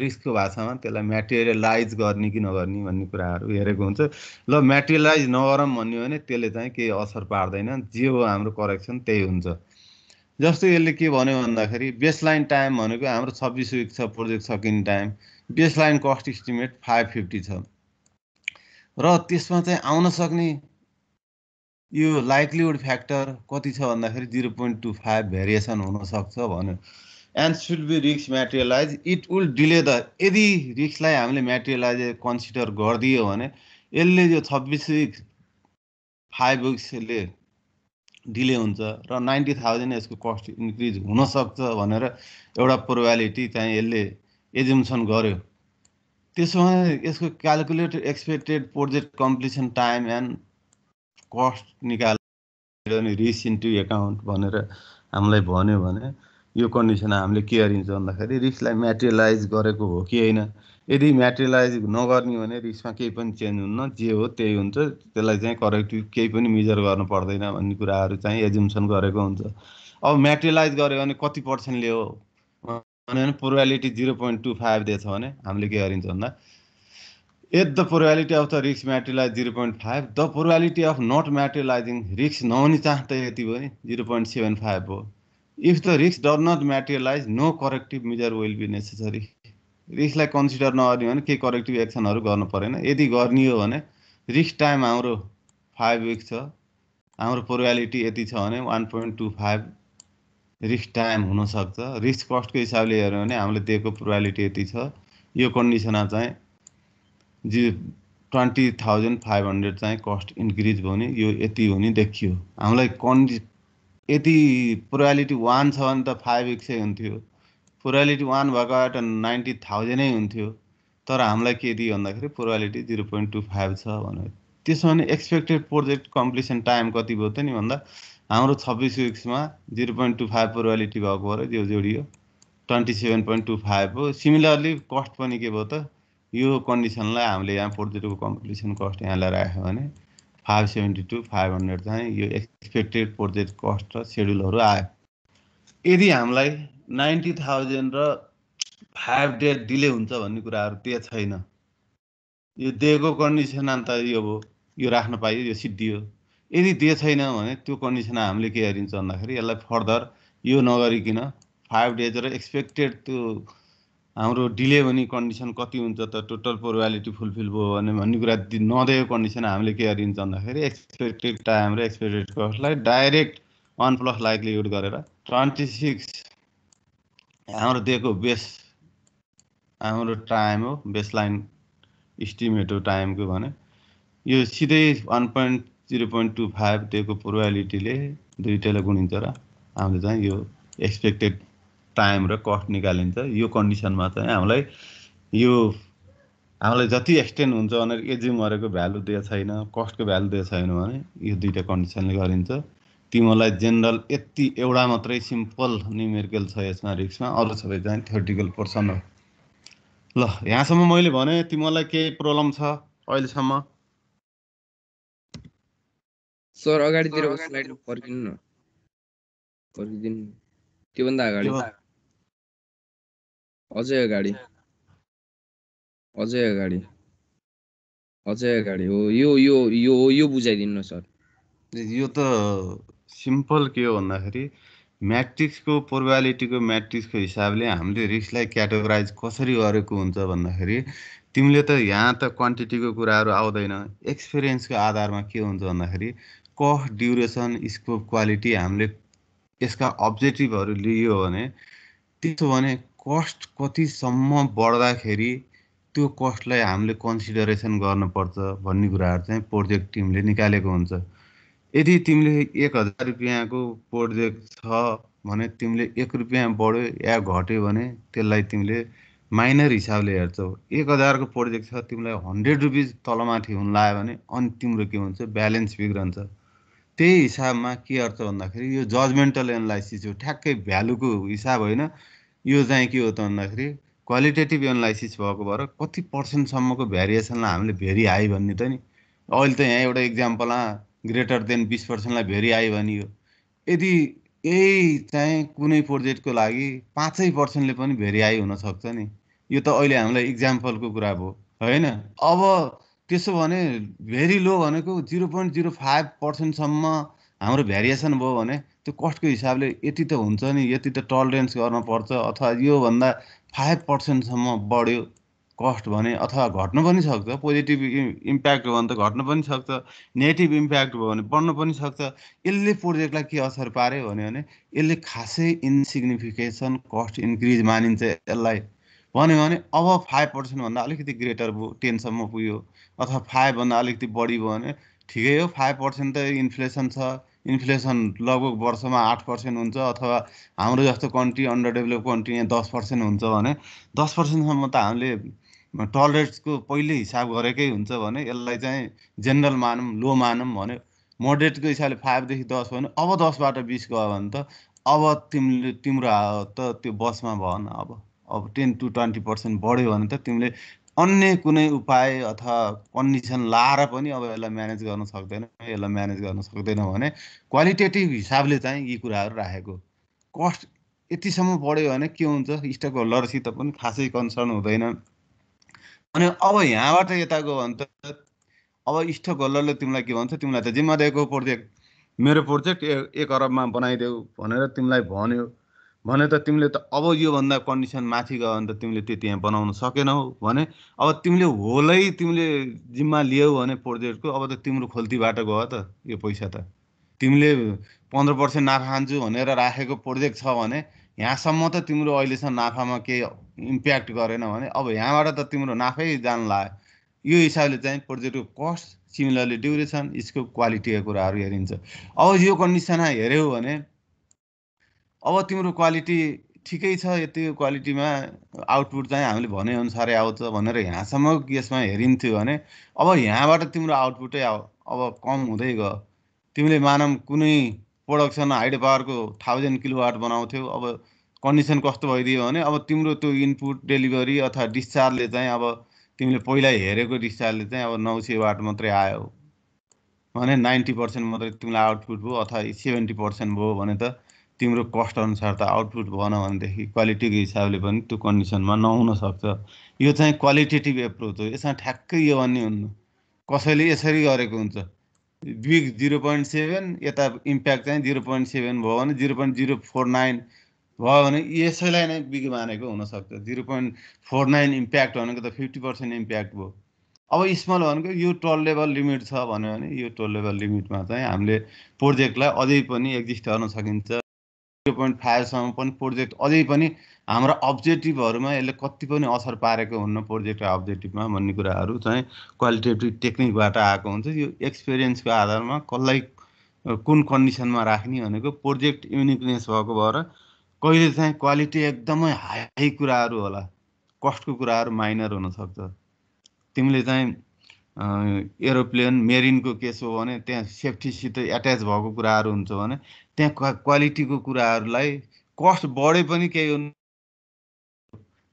रिस्कको भाषामा त्यसलाई मेटेरियलाइज गर्ने कि नगर्ने भन्ने कुराहरू हेरेको हुन्छ ल मेटेरियलाइज नगरौँ भन्यो भने त्यसले चाहिँ केही असर पार्दैन जे हो हाम्रो करेक्सन त्यही हुन्छ जस्तो यसले के भन्यो भन्दाखेरि बेसलाइन टाइम भनेको हाम्रो छब्बिस विक छ प्रोजेक्ट सकिने time baseline cost estimate five fifty छ र त्यसमा चाहिँ आउन सक्ने यो लाइक्लिहुड फ्याक्टर कति छ भन्दाखेरि zero point two five variation हुनसक्छ भन्यो एन्ड सुड बी रिक्स materialize it will delay the यदि रिक्सलाई हामीले म्याटेरियलाइज कन्सिडर गरिदियो भने यसले यो छब्बिस विक्स फाइभ विक्सले डिले हुन्छ र नाइन्टी थाउजन्ड यसको कस्ट इन्क्रिज हुनसक्छ भनेर एउटा प्रोभालिटी चाहिँ यसले एजुम्सन गर्यो त्यसमा यसको calculate expected project completion time and cost निकाल रिस इन्टु एकाउन्ट भनेर हामीलाई भन्यो भने यो कन्डिसन हामीले के गरिन्छ भन्दाखेरि रिस्कलाई म्याटेरियलाइज गरेको हो कि होइन यदि म्याटेरियलाइज नगर्ने भने रिस्कमा केही पनि चेन्ज हुन्न जे हो त्यही हुन्छ त्यसलाई चाहिँ करेक्ट केही पनि मेजर गर्नु पर्दैन भन्ने कुराहरू चाहिँ एजुम्सन गरेको हुन्छ अब म्याटेरियलाइज गऱ्यो भने कति पर्सेन्टले हो भने probability zero point two five दिएछ भने हामीले के गरिन्छ भन्दा at the probability of the रिक्स म्याटेरियलाइज zero point five the probability of not म्याटेरियलाइजिङ रिक्स नहुने चाह त यति भयो नि जिरो पोइन्ट सेभेन फाइभ हो इफ द रिक्स डर not म्याटेरियलाइज no corrective major will be necessary रिक्सलाई consider नगर्ने भने केही करेक्टिभ एक्सनहरू गर्नु परेन यदि गर्ने हो भने रिक्स टाइम हाम्रो फाइभ विक छ हाम्रो प्रोभाबिलिटी यति छ भने one point two five risk time हुनसक्छ रिस्क कस्टको हिसाबले हेऱ्यो भने हामीले दिएको प्रोभालिटी यति छ यो कन्डिसनमा चाहिँ जी ट्वेन्टी थाउजन्ड फाइभ हन्ड्रेड चाहिँ कस्ट इन्क्रिज भयो भने यो यति हुने देखियो हामीलाई कन्डि यति प्रोभालिटी वान छ भने त फाइभ एक्सै हुन्थ्यो प्रोभालिटी वान भएको एट नाइन्टी थाउजन्डै हुन्थ्यो तर हामीलाई के दियो भन्दाखेरि probability zero point two five छ भनेर त्यसो भने एक्सपेक्टेड प्रोजेक्ट कम्प्लिसन टाइम कति भयो त नि भन्दा हाम्रो छब्बिस विक्समा zero point two five royalty भएको भएर त्यो जोडियो twenty seven point two five हो सिमिलरली कस्ट पनि के भयो त यो कन्डिसनलाई हामीले यहाँ फोर जिरोको कम्पिटिसन कस्ट यहाँ राख्यो भने five seventy two five hundred चाहिँ यो एक्सपेक्टेड प्रोजेक्ट कस्ट र सेड्युलहरू आयो यदि हामीलाई नाइन्टी थाउजन्ड र फाइभ डेट डिले हुन्छ भन्ने कुराहरू त्यहाँ छैन यो दिएको कन्डिसन अन्त यो अब यो राख्न पाइयो यो हो यदि दिए छैन भने त्यो कन्डिसन हामीले के हेरिन्छ भन्दाखेरि यसलाई फर्दर यो नगरिकन फाइभ डेज र एक्सपेक्टेड त्यो हाम्रो डिले हुने कन्डिसन कति हुन्छ त टोटल पोरवालिटी फुलफिल भयो भने भन्ने कुरा नदिएको कन्डिसन हामीले के हेरिन्छ भन्दाखेरि एक्सपेक्टेड टाइम र एक्सपेक्टेड कस्टलाई डाइरेक्ट वान प्लस लाइक्लिहुड गरेर ट्वेन्टी सिक्स हाम्रो दिएको बेस हाम्रो टाइम हो बेस लाइन इस्टिमेट हो टाइमको भने यो सिधै one point zero point two five डेको प्रोबाबिलिटीले दुइटैलाई गुणिन्छ र हामीले चाहिँ यो एक्सपेक्टेड टाइम र कस्ट निकालिन्छ यो कन्डिसनमा चाहिँ हामीलाई यो हामीलाई जति एक्सटेन्ड हुन्छ भनेर गरेको भ्यालु दिएको छैन कस्टको भ्यालु दिएको छैन भने यो दुइटा कन्डिसनले गरिन्छ तिमीहरूलाई जेनरल यति एउटा मात्रै सिम्पल न्युमेरिकल छ यसमा रिक्समा अरू सबै चाहिँ थ्योरिटिकल पोर्सन हो ल यहाँसम्म मैले भने तिमीहरूलाई केही प्रब्लम छ अहिलेसम्म सर अगाडितिर स्लाइड फर्किनु न फर्किदिनु त्योभन्दा अगाडि अझै अगाडि अझै अगाडि अझै अगाडि हो यो यो यो यो बुझाइदिनु न सर यो त सिम्पल के हो भन्दाखेरि म्याट्रिक्सको प्रोभाबिलिटीको म्याट्रिक्सको हिसाबले हामीले रिस्कलाई क्याटेगोराइज कसरी गरेको हुन्छ भन्दाखेरि तिमीले त यहाँ त क्वान्टिटीको कुराहरू आउँदैन एक्सपिरियन्सको आधारमा के हुन्छ भन्दाखेरि कस्ट ड्युरेसन स्कोप क्वालिटी हामीले यसका अब्जेक्टिभहरू लियो भने त्यसो भने कस्ट कतिसम्म बढ्दाखेरि त्यो कस्टलाई हामीले कन्सिडरेसन गर्नुपर्छ भन्ने कुराहरू चाहिँ प्रोजेक्ट टिमले निकालेको हुन्छ यदि तिमीले एक हजार रुपियाँको प्रोजेक्ट छ भने तिमीले एक रुपियाँ बढ्यो या घट्यो भने त्यसलाई तिमीले माइनर हिसाबले हेर्छौ एक हजारको प्रोजेक्ट छ तिमीलाई हन्ड्रेड रुपिज तलमाथि हुन लायो भने अनि तिम्रो के हुन्छ ब्यालेन्स बिग्रन्छ त्यही हिसाबमा के अर्थ भन्दाखेरि यो जजमेन्टल एनालाइसिस हो ठ्याक्कै भ्यालुको हिसाब होइन यो चाहिँ के हो त भन्दाखेरि क्वालिटेटिभ एनालाइसिस भएको भएर कति पर्सेन्टसम्मको भेरिएसनलाई हामीले भेरी हाई भन्ने त नि अहिले त यहाँ एउटा इक्जाम्पलमा ग्रेटर देन बिस पर्सेन्टलाई भेरी हाई भनियो यदि यही चाहिँ कुनै प्रोजेक्टको लागि पाँचै पर्सेन्टले पनि भेरी हाई हुनसक्छ नि यो त अहिले हामीलाई इक्जाम्पलको कुरा भयो होइन अब त्यसो भने भेरी लो भनेको जिरो पोइन्ट जिरो फाइभ पर्सेन्टसम्म हाम्रो भेरिएसन भयो भने त्यो कस्टको हिसाबले यति त हुन्छ नि यति त टलरेन्स गर्नुपर्छ अथवा योभन्दा फाइभ पर्सेन्टसम्म बढ्यो कस्ट भने अथवा घट्नु पनि सक्छ पोजिटिभ इम्प्याक्ट भयो भने त घट्नु पनि सक्छ नेगेटिभ इम्प्याक्ट भयो भने बढ्नु पनि सक्छ यसले प्रोजेक्टलाई के असर पार्यो भन्यो भने यसले खासै इन्सिग्निफिकेसन कस्ट इन्क्रिज मानिन्छ यसलाई भन्यो भने अब फाइभ पर्सेन्टभन्दा अलिकति ग्रेटर भयो टेनसम्म पुग्यो अथवा फाइभभन्दा अलिकति बढी भयो भने ठिकै हो फाइभ पर्सेन्ट त इन्फ्लेसन छ इन्फ्लेसन लगभग वर्षमा आठ पर्सेन्ट हुन्छ अथवा हाम्रो जस्तो कन्ट्री अन्डर डेभलप कन्ट्री यहाँ दस पर्सेन्ट हुन्छ भने दस पर्सेन्टसम्म त हामीले टलरेट्सको पहिले हिसाब गरेकै हुन्छ भने यसलाई चाहिँ जेनरल मानौँ लो मानौँ भने मोडरेटको हिसाबले फाइभदेखि दस भयो भने अब दसबाट बिस गयो भने त अब तिमीले तिम्रो त त्यो बसमा भएन अब अब टेन टु ट्वेन्टी पर्सेन्ट बढ्यो भने त तिमीले अन्य कुनै उपाय अथवा कन्डिसन लाएर पनि अब यसलाई म्यानेज गर्न सक्दैन यसलाई म्यानेज गर्न सक्दैन भने क्वालिटेटिभ हिसाबले चाहिँ यी कुराहरू राखेको कस्ट यतिसम्म बढ्यो भने के हुन्छ स्टक होल्डरसित पनि खासै कन्सर्न हुँदैन अनि अब यहाँबाट यता गयो भने त अब स्टक होल्डरले तिमीलाई के भन्छ तिमीलाई त जिम्मा दिएको प्रोजेक्ट मेरो प्रोजेक्ट एक अरबमा बनाइदेऊ भनेर तिमीलाई भन्यो भने त तिमीले त अब योभन्दा कन्डिसन माथि गयो भने त तिमीले त्यति यहाँ बनाउन सकेनौ भने अब तिमीले होलै तिमीले जिम्मा लियौ भने प्रोजेक्टको अब त तिम्रो खोल्तीबाट गयो त यो पैसा त तिमीले पन्ध्र पर्सेन्ट नाफा खान्छु भनेर राखेको प्रोजेक्ट छ भने यहाँसम्म त तिम्रो अहिलेसम्म नाफामा केही इम्प्याक्ट गरेन भने अब यहाँबाट त तिम्रो नाफै जान लाग्यो यो हिसाबले चाहिँ प्रोजेक्टको कस्ट सिमिलरली ड्युरेसन स्कोप क्वालिटीका कुराहरू हेरिन्छ अब यो कन्डिसनमा हेऱ्यौ भने अब तिम्रो क्वालिटी ठिकै छ यति क्वालिटीमा आउटपुट चाहिँ हामीले भनेअनुसारै आउँछ भनेर यहाँसम्म यसमा हेरिन्थ्यो भने अब यहाँबाट तिम्रो आउटपुटै आऊ अब कम हुँदै गयो तिमीले मानम कुनै प्रोडक्सन हाइड पावरको थाउजन्ड किलो किलोवाट बनाउँथ्यौ अब कन्डिसन कस्तो भइदियो भने अब तिम्रो त्यो इनपुट डेलिभरी अथवा डिस्चार्जले चाहिँ अब तिमीले पहिला हेरेको डिस्चार्जले चाहिँ अब नौ सय वाट मात्रै आयो भने नाइन्टी पर्सेन्ट मात्रै तिमीलाई आउटपुट भयो अथवा सेभेन्टी पर्सेन्ट भयो भने त तिम्रो कस्ट अनुसार त आउटपुट भएन भनेदेखि क्वालिटीको हिसाबले पनि त्यो कन्डिसनमा नहुनसक्छ यो चाहिँ क्वालिटेटिभ एप्रोच हो यसमा ठ्याक्कै यो भन्ने हुन्न कसैले यसरी गरेको हुन्छ बिग जिरो पोइन्ट सेभेन यता इम्प्याक्ट चाहिँ जिरो पोइन्ट सेभेन भयो भने zero point zero four nine भयो भने यसैलाई नै बिग मानेको हुनसक्छ zero point four nine impact भनेको त फिफ्टी पर्सेन्ट इम्प्याक्ट भयो अब स्मल भनेको यो टोल लेभल लिमिट छ भन्यो भने यो टोल लेभल लिमिटमा चाहिँ हामीले प्रोजेक्टलाई अझै पनि एक्जिस्ट गर्न सकिन्छ टू पोइन्ट फाइभसम्म पनि प्रोजेक्ट अझै पनि हाम्रो अब्जेक्टिभहरूमा यसले कति पनि असर पारेको हुन्न प्रोजेक्ट अब्जेक्टिभमा भन्ने कुराहरू चाहिँ क्वालिटेटिभ टेक्निकबाट आएको हुन्छ यो एक्सपिरियन्सको आधारमा कसलाई कुन कन्डिसनमा राख्ने भनेको प्रोजेक्ट युनिकनेस भएको भएर कहिले चाहिँ क्वालिटी एकदमै हाई कुराहरू होला कस्टको कुराहरू माइनर हुनसक्छ तिमीले चाहिँ एरोप्लेन मेरिनको केस हो भने त्यहाँ सेफ्टीसित एट्याच भएको कुराहरू हुन्छ भने त्यहाँ क्वालिटीको कुराहरूलाई कस्ट बढे पनि केही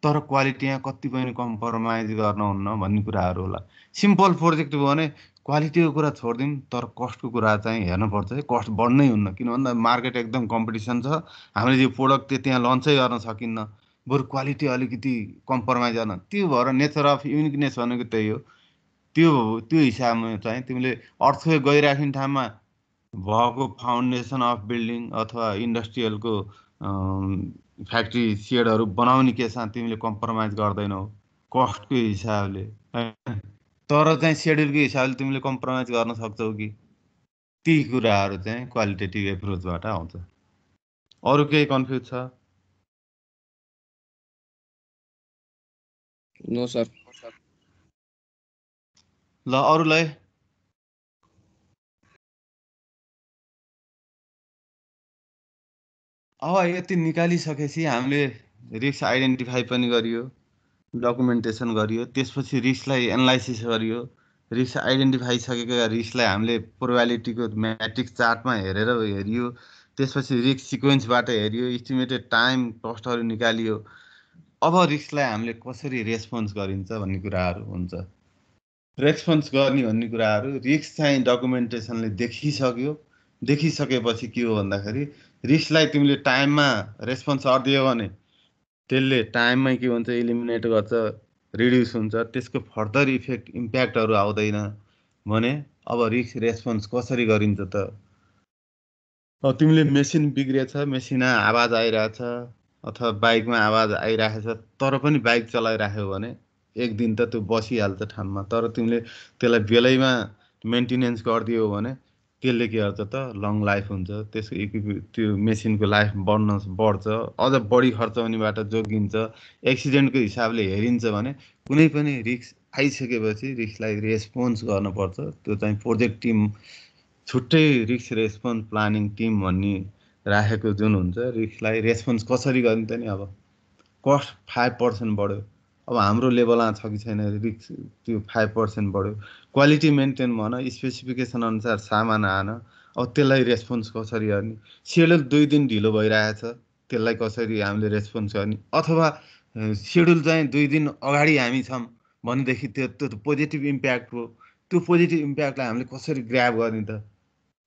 तर क्वालिटी यहाँ कति पनि कम्प्रोमाइज गर्नुहुन्न भन्ने कुराहरू होला सिम्पल प्रोजेक्ट हो भने क्वालिटीको कुरा छोडिदिउँ तर कस्टको कुरा चाहिँ हेर्नुपर्छ है कस्ट बढ्नै हुन्न किन भन्दा मार्केट एकदम कम्पिटिसन छ हामीले यो प्रोडक्ट त्यो त्यहाँ लन्चै गर्न सकिन्न बरु क्वालिटी अलिकति कम्प्रोमाइज गर्न त्यो भएर नेचर अफ युनिकनेस भनेको त्यही हो त्यो त्यो हिसाबमा चाहिँ तिमीले अर्थ गइराख्ने ठाउँमा भएको फाउन्डेसन अफ बिल्डिङ अथवा इन्डस्ट्रियलको फ्याक्ट्री सेडहरू बनाउने केसमा तिमीले कम्प्रोमाइज गर्दैनौ कस्टको हिसाबले तर चाहिँ सेड्युलको हिसाबले तिमीले कम्प्रोमाइज गर्न सक्छौ कि ती कुराहरू चाहिँ क्वालिटेटिभ एप्रोचबाट आउँछ अरू केही कन्फ्युज छ नो सर ल अरूलाई अब यति निकालिसकेपछि हामीले रिक्स आइडेन्टिफाई पनि गरियो डकुमेन्टेसन गरियो त्यसपछि रिक्सलाई एनालाइसिस गरियो रिक्स आइडेन्टिफाई सकेका रिक्सलाई हामीले प्रोभालिटीको म्याट्रिक्स चार्टमा हेरेर हेरियो त्यसपछि रिक्स सिक्वेन्सबाट हेरियो इस्टिमेटेड टाइम कस्टहरू निकालियो अब रिक्सलाई हामीले कसरी रेस्पोन्स गरिन्छ भन्ने कुराहरू हुन्छ रेस्पोन्स गर्ने भन्ने कुराहरू रिक्स चाहिँ डकुमेन्टेसनले देखिसक्यो देखिसकेपछि के हो भन्दाखेरि रिसलाई तिमीले टाइममा रेस्पोन्स गरिदियो भने त्यसले टाइममै के भन्छ इलिमिनेट गर्छ रिड्युस हुन्छ त्यसको फर्दर इफेक्ट इम्प्याक्टहरू आउँदैन भने अब रिस्क रेस्पोन्स कसरी गरिन्छ त अब तिमीले मेसिन बिग्रिएछ मेसिनमा आवाज आइरहेछ अथवा बाइकमा आवाज आइरहेछ तर पनि बाइक चलाइराख्यो भने एक दिन त त्यो बसिहाल्छ ठाउँमा तर तिमीले त्यसलाई बेलैमा मेन्टेनेन्स गरिदियो भने त्यसले के गर्छ त लङ लाइफ हुन्छ त्यसको इक्विप त्यो मेसिनको लाइफ बढ्न बढ्छ अझ बढी खर्च हुनेबाट जोगिन्छ एक्सिडेन्टको हिसाबले हेरिन्छ भने कुनै पनि रिक्स आइसकेपछि रिक्सलाई रेस्पोन्स गर्नुपर्छ त्यो चाहिँ प्रोजेक्ट टिम छुट्टै रिक्स रेस्पोन्स प्लानिङ टिम भन्ने राखेको जुन हुन्छ रिक्सलाई रेस्पोन्स कसरी गरिन्छ नि अब कस्ट फाइभ पर्सेन्ट बढ्यो अब हाम्रो लेभलमा छ कि छैन रिक्स त्यो फाइभ पर्सेन्ट बढ्यो क्वालिटी मेन्टेन भन स्पेसिफिकेसन अनुसार सामान आन अब त्यसलाई रेस्पोन्स कसरी गर्ने सेड्युल दुई दिन ढिलो भइरहेछ त्यसलाई कसरी हामीले रेस्पोन्स गर्ने अथवा सेड्युल चाहिँ दुई दिन अगाडि हामी छौँ भनेदेखि त्यो त्यो पोजिटिभ इम्प्याक्ट हो त्यो पोजिटिभ इम्प्याक्टलाई हामीले कसरी ग्राप गर्ने त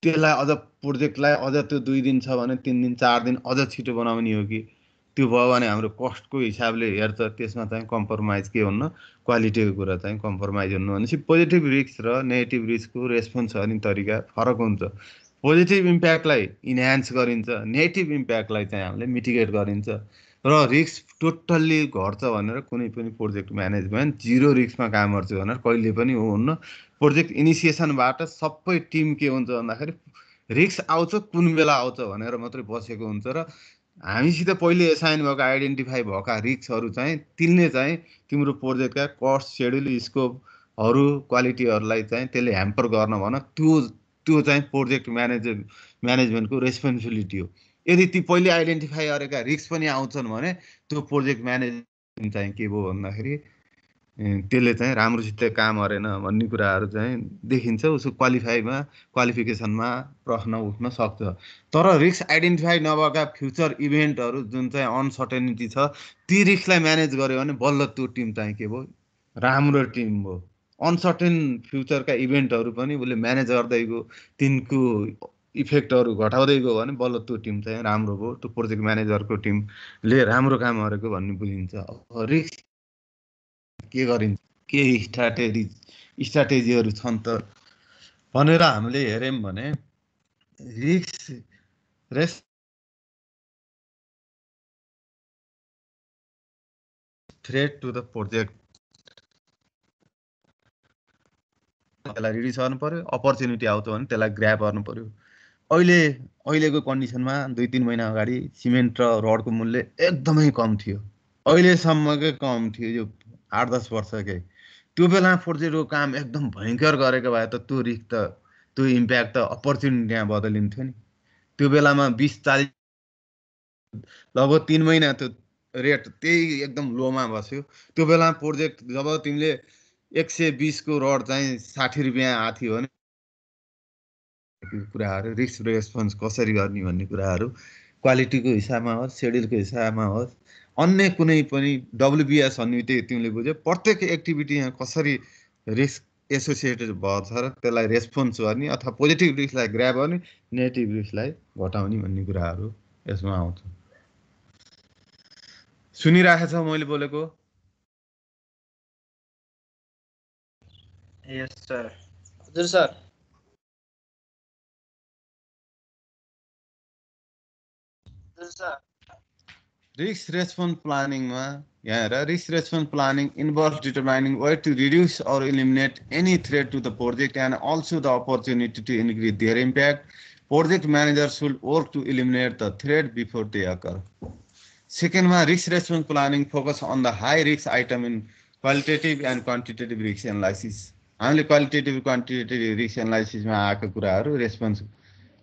त्यसलाई अझ प्रोजेक्टलाई अझ त्यो दुई दिन छ भने तिन दिन चार दिन अझ छिटो बनाउने हो कि त्यो भयो भने हाम्रो कस्टको हिसाबले हेर्छ त्यसमा चाहिँ कम्प्रोमाइज के हुन्न क्वालिटीको कुरा चाहिँ कम्प्रोमाइज हुनु भनेपछि पोजिटिभ रिस्क र नेगेटिभ रिस्कको रेस्पोन्स गर्ने तरिका फरक हुन्छ पोजिटिभ इम्प्याक्टलाई इन्हान्स गरिन्छ नेगेटिभ इम्प्याक्टलाई चाहिँ हामीले मिटिगेट गरिन्छ र रिस्क टोटल्ली घट्छ भनेर कुनै पनि प्रोजेक्ट म्यानेजमेन्ट जिरो रिस्कमा काम गर्छु भनेर कहिले पनि हो हुन्न प्रोजेक्ट इनिसिएसनबाट सबै टिम के हुन्छ भन्दाखेरि रिक्स आउँछ कुन बेला आउँछ भनेर मात्रै बसेको हुन्छ र हामीसित पहिले एसाइन भएको आइडेन्टिफाई भएका रिक्सहरू चाहिँ तिनले चाहिँ तिम्रो प्रोजेक्टका कस्ट सेड्युल स्कोपहरू क्वालिटीहरूलाई चाहिँ त्यसले ह्याम्पर गर्न भन त्यो त्यो चाहिँ प्रोजेक्ट म्यानेज म्यानेजमेन्टको रेस्पोन्सिबिलिटी हो यदि ती पहिले आइडेन्टिफाई गरेका रिक्स पनि आउँछन् भने त्यो प्रोजेक्ट म्यानेजमेन्ट चाहिँ के भयो भन्दाखेरि त्यसले चाहिँ राम्रोसित काम हरेन भन्ने कुराहरू चाहिँ देखिन्छ उसको क्वालिफाईमा क्वालिफिकेसनमा प्रश्न उठ्न सक्छ तर रिक्स आइडेन्टिफाई नभएका फ्युचर इभेन्टहरू जुन चाहिँ अनसर्टेनिटी छ ती रिक्सलाई म्यानेज गर्यो भने बल्ल त्यो टिम चाहिँ के भयो राम्रो टिम भयो अनसर्टेन फ्युचरका इभेन्टहरू पनि उसले म्यानेज गर्दै गयो तिनको इफेक्टहरू घटाउँदै गयो भने बल्ल त्यो टिम चाहिँ राम्रो भयो त्यो प्रोजेक्ट म्यानेजरको टिमले राम्रो काम गरेको भन्ने बुझिन्छ रिक्स के गरिन्छ केही स्ट्राटेजी स्ट्राटेजीहरू छन् त भनेर हामीले हेऱ्यौँ भने रिक्स race threat to the project त्यसलाई रिडिस गर्नु पऱ्यो अपर्च्युनिटी आउँछ भने त्यसलाई ग्राप गर्नु पऱ्यो अहिले अहिलेको कन्डिसनमा दुई तिन महिना अगाडि सिमेन्ट र रडको मूल्य एकदमै कम थियो अहिलेसम्मकै कम थियो यो आठ दस वर्षकै त्यो बेला फोर जिरोको काम एकदम भयङ्कर गरेको भए त त्यो रिस्क त त्यो इम्प्याक्ट त अपर्च्युनिटी त्यहाँ बदलिन्थ्यो नि त्यो बेलामा बिस चालिस लगभग तिन महिना त्यो रेट त्यही एकदम लोमा बस्यो त्यो बेला प्रोजेक्ट जब तिमीले एक सय बिसको रड चाहिँ साठी रुपियाँ आएको भने कुराहरू रिस्क रेस्पोन्स कसरी गर्ने भन्ने कुराहरू क्वालिटीको हिसाबमा होस् सेड्युलको हिसाबमा होस् अन्य कुनै पनि डब्लुबिएस भन्ने बित्तिकै तिमीले बुझ्यौ प्रत्येक एक्टिभिटी यहाँ कसरी रिस्क एसोसिएटेड छ र त्यसलाई रेस्पोन्स गर्ने अथवा पोजिटिभ रिस्कलाई ग्राब गर्ने नेगेटिभ रिस्कलाई घटाउने भन्ने कुराहरू यसमा आउँछ सुनिराखेको छ मैले बोलेको यस सर हजुर सर हजुर सर Risk response planningमा यहाँ risk response planning involves determining where to reduce or eliminate any threat to the project and also the opportunity to increase their impact. Project managers should work to eliminate the threat before they occur. ma risk response planning focus on the high risk item in qualitative quantitative risk analysis only qualitative हामीले qualitative quantitative risk एनालाइसिसमा आएको कुराहरू response.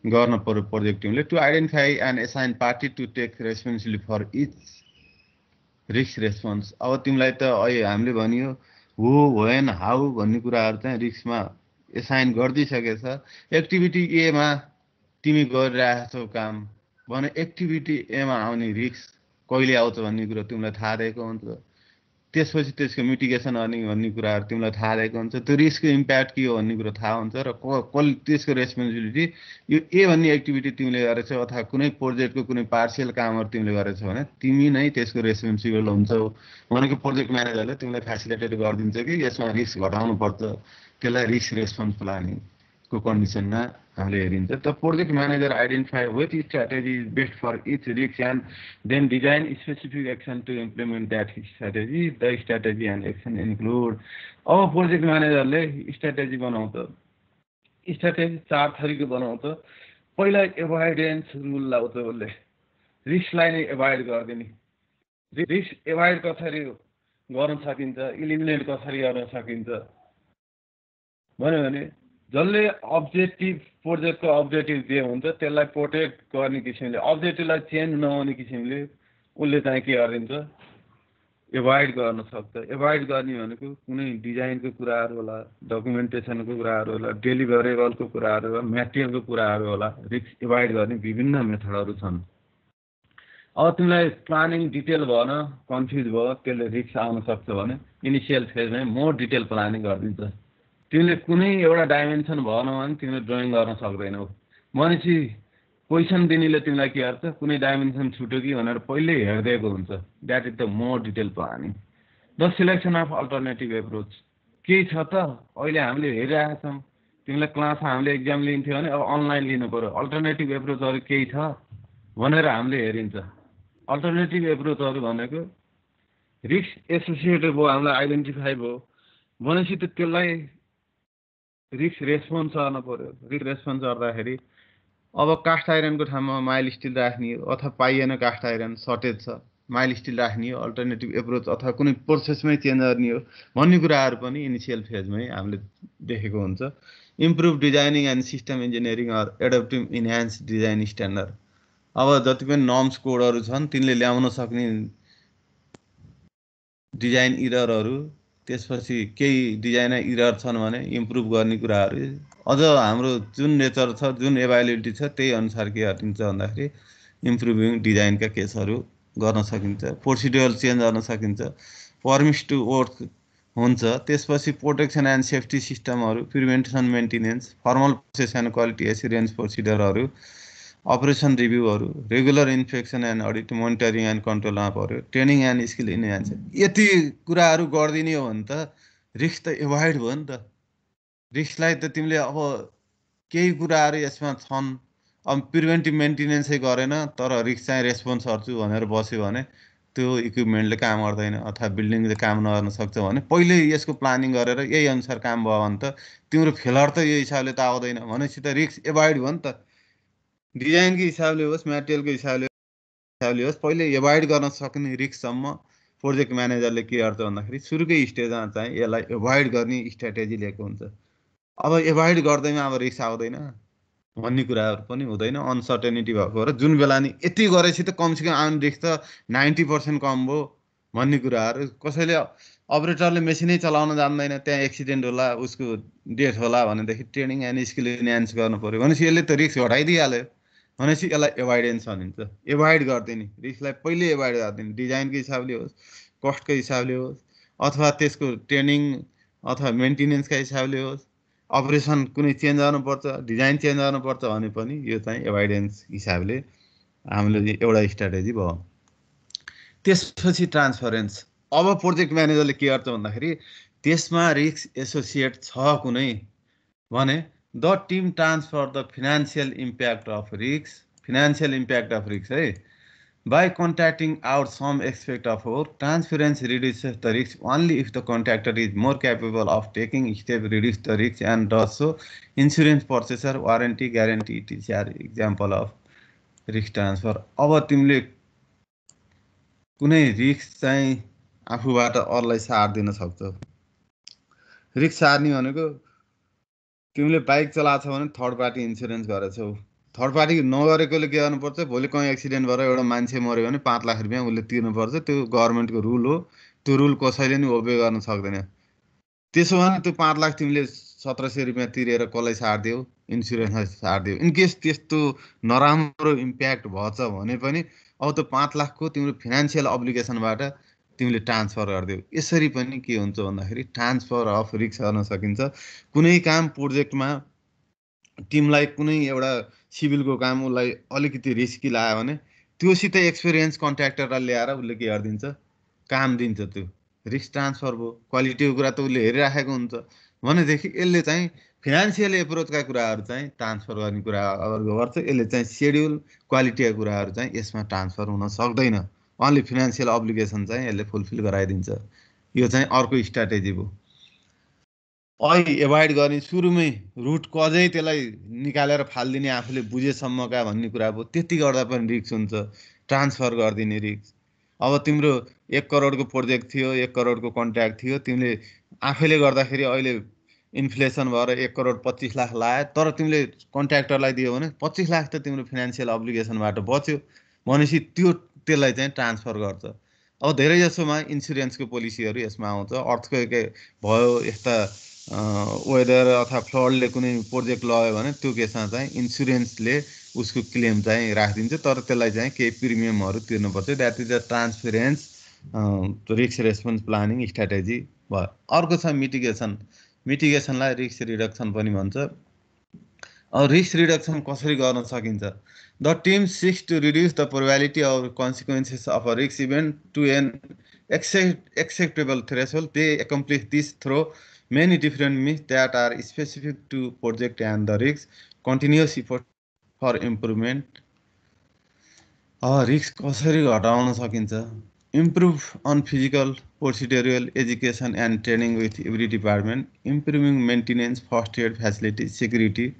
गर्न पर्यो project टिमले to identify and assign party to take responsibility for each रिक्स response अब तिमीलाई त अहिले हामीले भनियो हो होइन हाउ भन्ने कुराहरू चाहिँ रिक्समा एसाइन गरिदिइसकेछ एक्टिभिटी एमा तिमी गरिरहेछौ काम भने एक्टिभिटी एमा आउने रिक्स कहिले आउँछ भन्ने कुरो तिमीलाई थाहा रहेको हुन्छ त्यसपछि त्यसको मिटिगेसन अनि भन्ने कुराहरू तिमीलाई थाहा रहेको हुन्छ त्यो रिस्कको इम्प्याक्ट के हो भन्ने कुरो थाहा हुन्छ र कसले त्यसको रेस्पोन्सिबिलिटी यो ए भन्ने एक्टिभिटी तिमीले गरेछौ अथवा कुनै प्रोजेक्टको कुनै पार्सियल कामहरू तिमीले गरेछौ भने तिमी नै त्यसको रेस्पोन्सिबल हुन्छौ भनेको प्रोजेक्ट म्यानेजरले तिमीलाई फेसिलिटेट गरिदिन्छ कि यसमा रिस्क घटाउनु पर्छ त्यसलाई रिस्क रेस्पोन्स प्लानिङको कन्डिसनमा हामीले हेरिन्छ त project manager identify with strategy is best for each रिक्स and then design specific action to implement that strategy the strategy and action include अब प्रोजेक्ट म्यानेजरले स्ट्राटेजी बनाउँछ स्ट्राटेजी चार थरीको बनाउँछ पहिला एभोइडेन्स रुल लाउँछ उसले रिस्कलाई नै एभाइड गरिदिने रिस्क एभाइड कसरी गर्न सकिन्छ इलिमिनेट कसरी गर्न सकिन्छ भन्यो भने जसले अब्जेक्टिभ प्रोजेक्टको अब्जेक्टिभ जे हुन्छ त्यसलाई प्रोटेक्ट गर्ने किसिमले अब्जेक्टिभलाई चेन्ज नहुने किसिमले उसले चाहिँ के गरिन्छ एभोइड गर्न सक्छ एभोइड गर्ने भनेको कुनै डिजाइनको कुराहरू होला डकुमेन्टेसनको कुराहरू होला डेलिभरेबलको कुराहरू होला मेटेरियलको कुराहरू होला रिस्क एभोइड गर्ने विभिन्न मेथडहरू छन् अब तिमीलाई प्लानिङ डिटेल भएन कन्फ्युज भयो त्यसले रिस्क आउन सक्छ भने इनिसियल फेजमै मोर डिटेल प्लानिङ गरिदिन्छ तिमीले कुनै एउटा डाइमेन्सन भएन भने तिमीले ड्रइङ गर्न सक्दैनौ भनेपछि क्वेसन दिनेले तिमीलाई के गर्छ कुनै डाइमेन्सन छुट्यो कि भनेर पहिल्यै हेरिदिएको हुन्छ that is the more detail planning the selection of alternative approach केही छ त अहिले हामीले हेरिरहेका छौँ तिमीलाई क्लास हामीले एक्जाम लिन्थ्यो भने अब अनलाइन लिनु पऱ्यो अल्टरनेटिभ एप्रोचहरू केही छ भनेर हामीले हेरिन्छ अल्टरनेटिभ एप्रोचहरू भनेको रिक्स एसोसिएटेड भयो हामीलाई आइडेन्टिफाई भयो भनेपछि त त्यसलाई रिक्स रेस्पोन्स गर्न पऱ्यो रिक्स रेस्पोन्स गर्दाखेरि अब कास्ट आइरनको ठाउँमा माइल स्टिल राख्ने अथवा पाइएन कास्ट आइरन सर्टेज छ माइल स्टिल राख्ने अल्टरनेटिभ एप्रोच अथवा कुनै प्रोसेसमै चेन्ज गर्ने हो भन्ने कुराहरू पनि इनिसियल फेजमै हामीले देखेको हुन्छ improve designing and system engineering or adaptive enhance design standard अब जति पनि नर्म्स कोडहरू छन् तिनले ल्याउन सक्ने डिजाइन इरहरू त्यसपछि केही डिजाइन इरर छन् भने इम्प्रुभ गर्ने कुराहरू अझ हाम्रो जुन नेचर छ जुन एभाइलेबिलिटी छ त्यही अनुसार के हटिन्छ भन्दाखेरि इम्प्रुभिङ डिजाइनका केसहरू गर्न सकिन्छ प्रोसिड्युर चेन्ज गर्न सकिन्छ पर्मिस टु वर्क हुन्छ त्यसपछि प्रोटेक्सन एन्ड सेफ्टी सिस्टमहरू prevention maintenance formal process and quality assurance प्रोसिडरहरू अपरेसन रिभ्यूहरू regular inspection and audit monitoring and कन्ट्रोलमा पऱ्यो ट्रेनिङ एन्ड स्किल एन्ड यति कुराहरू गरिदिने हो भने त रिस्क त एभोइड भयो नि त रिस्कलाई त तिमीले अब केही कुराहरू यसमा छन् अब प्रिभेन्टिभ मेन्टेनेन्सै गरेन तर रिस्क चाहिँ रेस्पोन्स गर्छु भनेर बस्यो भने त्यो इक्विपमेन्टले काम गर्दैन अथवा बिल्डिङले काम नगर्न सक्छ भने पहिल्यै यसको प्लानिङ गरेर यही अनुसार काम भयो भने त तिम्रो फेलर त यो हिसाबले त आउँदैन भनेपछि त रिस्क एभोइड भयो नि त डिजाइनको हिसाबले होस् मेटेरियलको हिसाबले हिसाबले होस् पहिले एभोइड गर्न सक्ने रिक्ससम्म प्रोजेक्ट म्यानेजरले के गर्छ भन्दाखेरि सुरुकै स्टेजमा चाहिँ यसलाई एभोइड गर्ने स्ट्राटेजी लिएको हुन्छ अब एभोइड गर्दैमा अब रिक्स आउँदैन भन्ने कुराहरू पनि हुँदैन अनसर्टेनिटी भएको र जुन बेला नि यति गरेपछि त कमसेकम आउने रिक्स त नाइन्टी पर्सेन्ट कम भयो भन्ने कुराहरू कसैले अपरेटरले मेसिनै चलाउन जान्दैन त्यहाँ एक्सिडेन्ट होला उसको डेथ होला भनेदेखि ट्रेनिङ एन्ड स्किल इन्हान्स गर्नु पऱ्यो भनेपछि यसले त रिक्स घटाइदिइहाल्यो भनेपछि यसलाई एभोइडेन्स भनिन्छ एभोइड गरिदिने रिस्कलाई पहिल्यै एभोइड गरिदिने डिजाइनकै हिसाबले होस् कस्टको हिसाबले होस् अथवा त्यसको ट्रेनिङ अथवा मेन्टेनेन्सका हिसाबले होस् अपरेसन कुनै चेन्ज गर्नुपर्छ डिजाइन चेन्ज गर्नुपर्छ भने पनि यो चाहिँ एभोइडेन्स हिसाबले हामीले एउटा स्ट्राटेजी भयो त्यसपछि ट्रान्सफरेन्स अब प्रोजेक्ट म्यानेजरले के गर्छ भन्दाखेरि त्यसमा रिस्क एसोसिएट छ कुनै भने the team transfer the financial impact of रिक्स फिनान्सियल इम्प्याक्ट अफ रिक्स है by contacting out some expect of our ट्रान्सफरेन्स reduce the रिक्स only if the contractor is more capable of taking step reduce the रिक्स and does so insurance पर्चेसर warranty guarantee it your example of रिक्स transfer अब तिमीले कुनै रिक्स चाहिँ आफूबाट अरूलाई सार्दिन सक्छौ रिक्स सार्ने भनेको तिमीले बाइक चलाएको छौ भने थर्ड पार्टी इन्सुरेन्स गरेछौ थर्ड पार्टी नगरेकोले के गर्नुपर्छ भोलि कहीँ एक्सिडेन्ट भएर एउटा मान्छे मऱ्यो भने पाँच लाख रुपियाँ उसले तिर्नुपर्छ त्यो गभर्मेन्टको रुल हो त्यो रुल कसैले नि ओबे गर्न सक्दैन त्यसो भने त्यो पाँच लाख तिमीले सत्र सय रुपियाँ तिरेर कसलाई सारिदियो इन्सुरेन्सलाई सारिदियो इनकेस त्यस्तो नराम्रो इम्प्याक्ट भएछ भने पनि अब त्यो पाँच लाखको तिम्रो फिनान्सियल अप्लिकेसनबाट तिमीले ट्रान्सफर गरिदियो यसरी पनि के हुन्छ भन्दाखेरि ट्रान्सफर अफ रिक्स गर्न सकिन्छ कुनै काम प्रोजेक्टमा टिमलाई कुनै एउटा सिभिलको काम उसलाई अलिकति रिस्की लगायो भने त्योसित एक्सपिरियन्स कन्ट्र्याक्टरलाई ल्याएर उसले के गरिदिन्छ काम दिन्छ त्यो रिस्क ट्रान्सफर भयो क्वालिटीको कुरा त उसले हेरिराखेको हुन्छ भनेदेखि यसले चाहिँ फिनान्सियल एप्रोचका कुराहरू चाहिँ ट्रान्सफर गर्ने कुरा गर्छ यसले चाहिँ सेड्युल क्वालिटीका कुराहरू चाहिँ यसमा ट्रान्सफर हुन सक्दैन अन्ली फिनेन्सियल अब्लिगेसन चाहिँ यसले फुलफिल गराइदिन्छ यो चाहिँ अर्को स्ट्राटेजी भयो अहिले एभोइड गर्ने सुरुमै रुटको कजै त्यसलाई निकालेर फालिदिने आफूले बुझेसम्मका भन्ने कुरा अब त्यति गर्दा पनि रिक्स हुन्छ ट्रान्सफर गरिदिने रिक्स अब तिम्रो एक करोडको प्रोजेक्ट थियो एक करोडको कन्ट्याक्ट थियो तिमीले आफैले गर्दाखेरि अहिले इन्फ्लेसन भएर एक करोड पच्चिस लाख लायो तर तिमीले कन्ट्र्याक्टरलाई दियो भने पच्चिस लाख त तिम्रो फिनेन्सियल अब्लिगेसनबाट बच्यो भनेपछि त्यो त्यसलाई चाहिँ ट्रान्सफर गर्छ अब धेरै जसोमा इन्सुरेन्सको पोलिसीहरू यसमा आउँछ अर्थको के भयो यस्ता वेदर अथवा फ्लडले कुनै प्रोजेक्ट लग्यो भने त्यो केसमा चाहिँ इन्सुरेन्सले उसको क्लेम चाहिँ राखिदिन्छ तर त्यसलाई चाहिँ केही प्रिमियमहरू तिर्नुपर्छ द्याट इज अ ट्रान्सपेरेन्स रिक्स रेस्पोन्स प्लानिङ स्ट्राटेजी भयो अर्को छ मिटिगेसन मिटिगेसनलाई रिक्स रिडक्सन पनि भन्छ रिस्क रिडक्सन कसरी गर्न सकिन्छ the team six to reduce the प्रोभालिटी of consequences of a रिक्स event to an exe acceptable threshold they एक्म्प्लिस this throw many different miss that are specific to project and the रिक्स continuous effort for improvement रिक्स कसरी घटाउन सकिन्छ improve on physical प्रोसिडरियल education and training with every department improving maintenance first aid facility security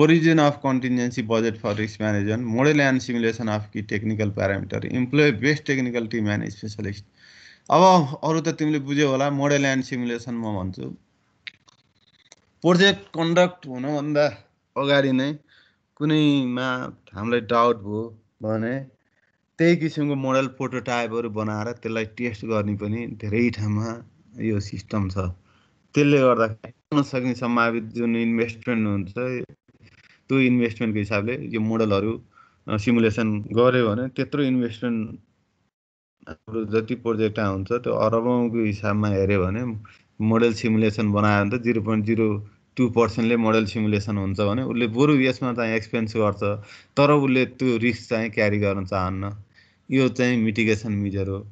origin of contingency budget for risk management model and simulation of key technical parameter employ best technical team and specialist अब अरू त तिमीले बुझ्यौ होला model and simulation म भन्छु project conduct हुनुभन्दा अगाडि नै कुनैमा हामीलाई डाउट भयो भने त्यही किसिमको मोडल प्रोटोटाइपहरू बनाएर त्यसलाई टेस्ट गर्ने पनि धेरै ठाउँमा यो सिस्टम छ त्यसले गर्दाखेरि सक्ने सम्भावित जुन इन्भेस्टमेन्ट हुन्छ त्यो इन्भेस्टमेन्टको हिसाबले यो मोडलहरू सिमुलेसन गऱ्यो भने त्यत्रो इन्भेस्टमेन्ट हाम्रो जति प्रोजेक्ट आउँछ त्यो अरबौँको हिसाबमा हेऱ्यो भने मोडल सिमुलेसन बनायो भने त जिरो पोइन्ट जिरो टु पर्सेन्टले मोडल सिमुलेसन हुन्छ भने उसले बरु यसमा चाहिँ एक्सपेन्स गर्छ तर उसले त्यो रिस्क चाहिँ क्यारी गर्न चाहन्न यो चाहिँ मिटिगेसन मिजर हो